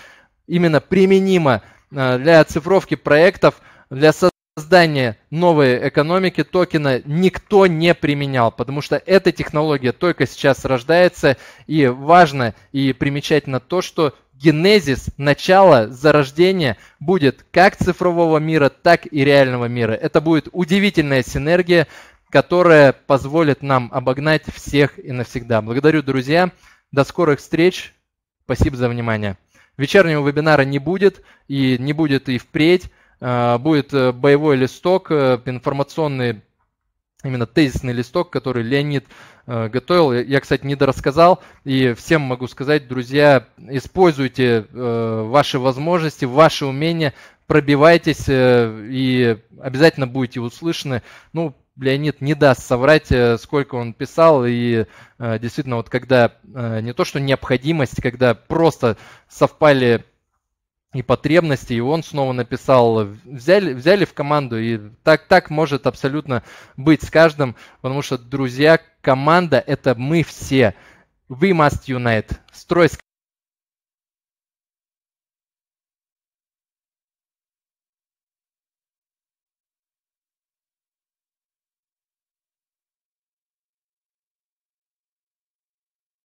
именно применимо э, для оцифровки проектов, для создания новой экономики токена никто не применял, потому что эта технология только сейчас рождается, и важно и примечательно то, что генезис, начало, зарождение будет как цифрового мира, так и реального мира. Это будет удивительная синергия, которая позволит нам обогнать всех и навсегда. Благодарю, друзья. До скорых встреч. Спасибо за внимание. Вечернего вебинара не будет, и не будет и впредь. А, будет э, боевой листок, э, информационный, именно тезисный листок, который Леонид Э, готовил. Я, кстати, недорассказал. И всем могу сказать, друзья, используйте э, ваши возможности, ваши умения, пробивайтесь э, и обязательно будете услышаны. Ну, Леонид не даст соврать, сколько он писал, и действительно, вот когда не то, что необходимость, когда просто совпали и потребности, и он снова написал, взяли, взяли в команду, и так, так может абсолютно быть с каждым, потому что, друзья, команда – это мы все. We must unite. Строй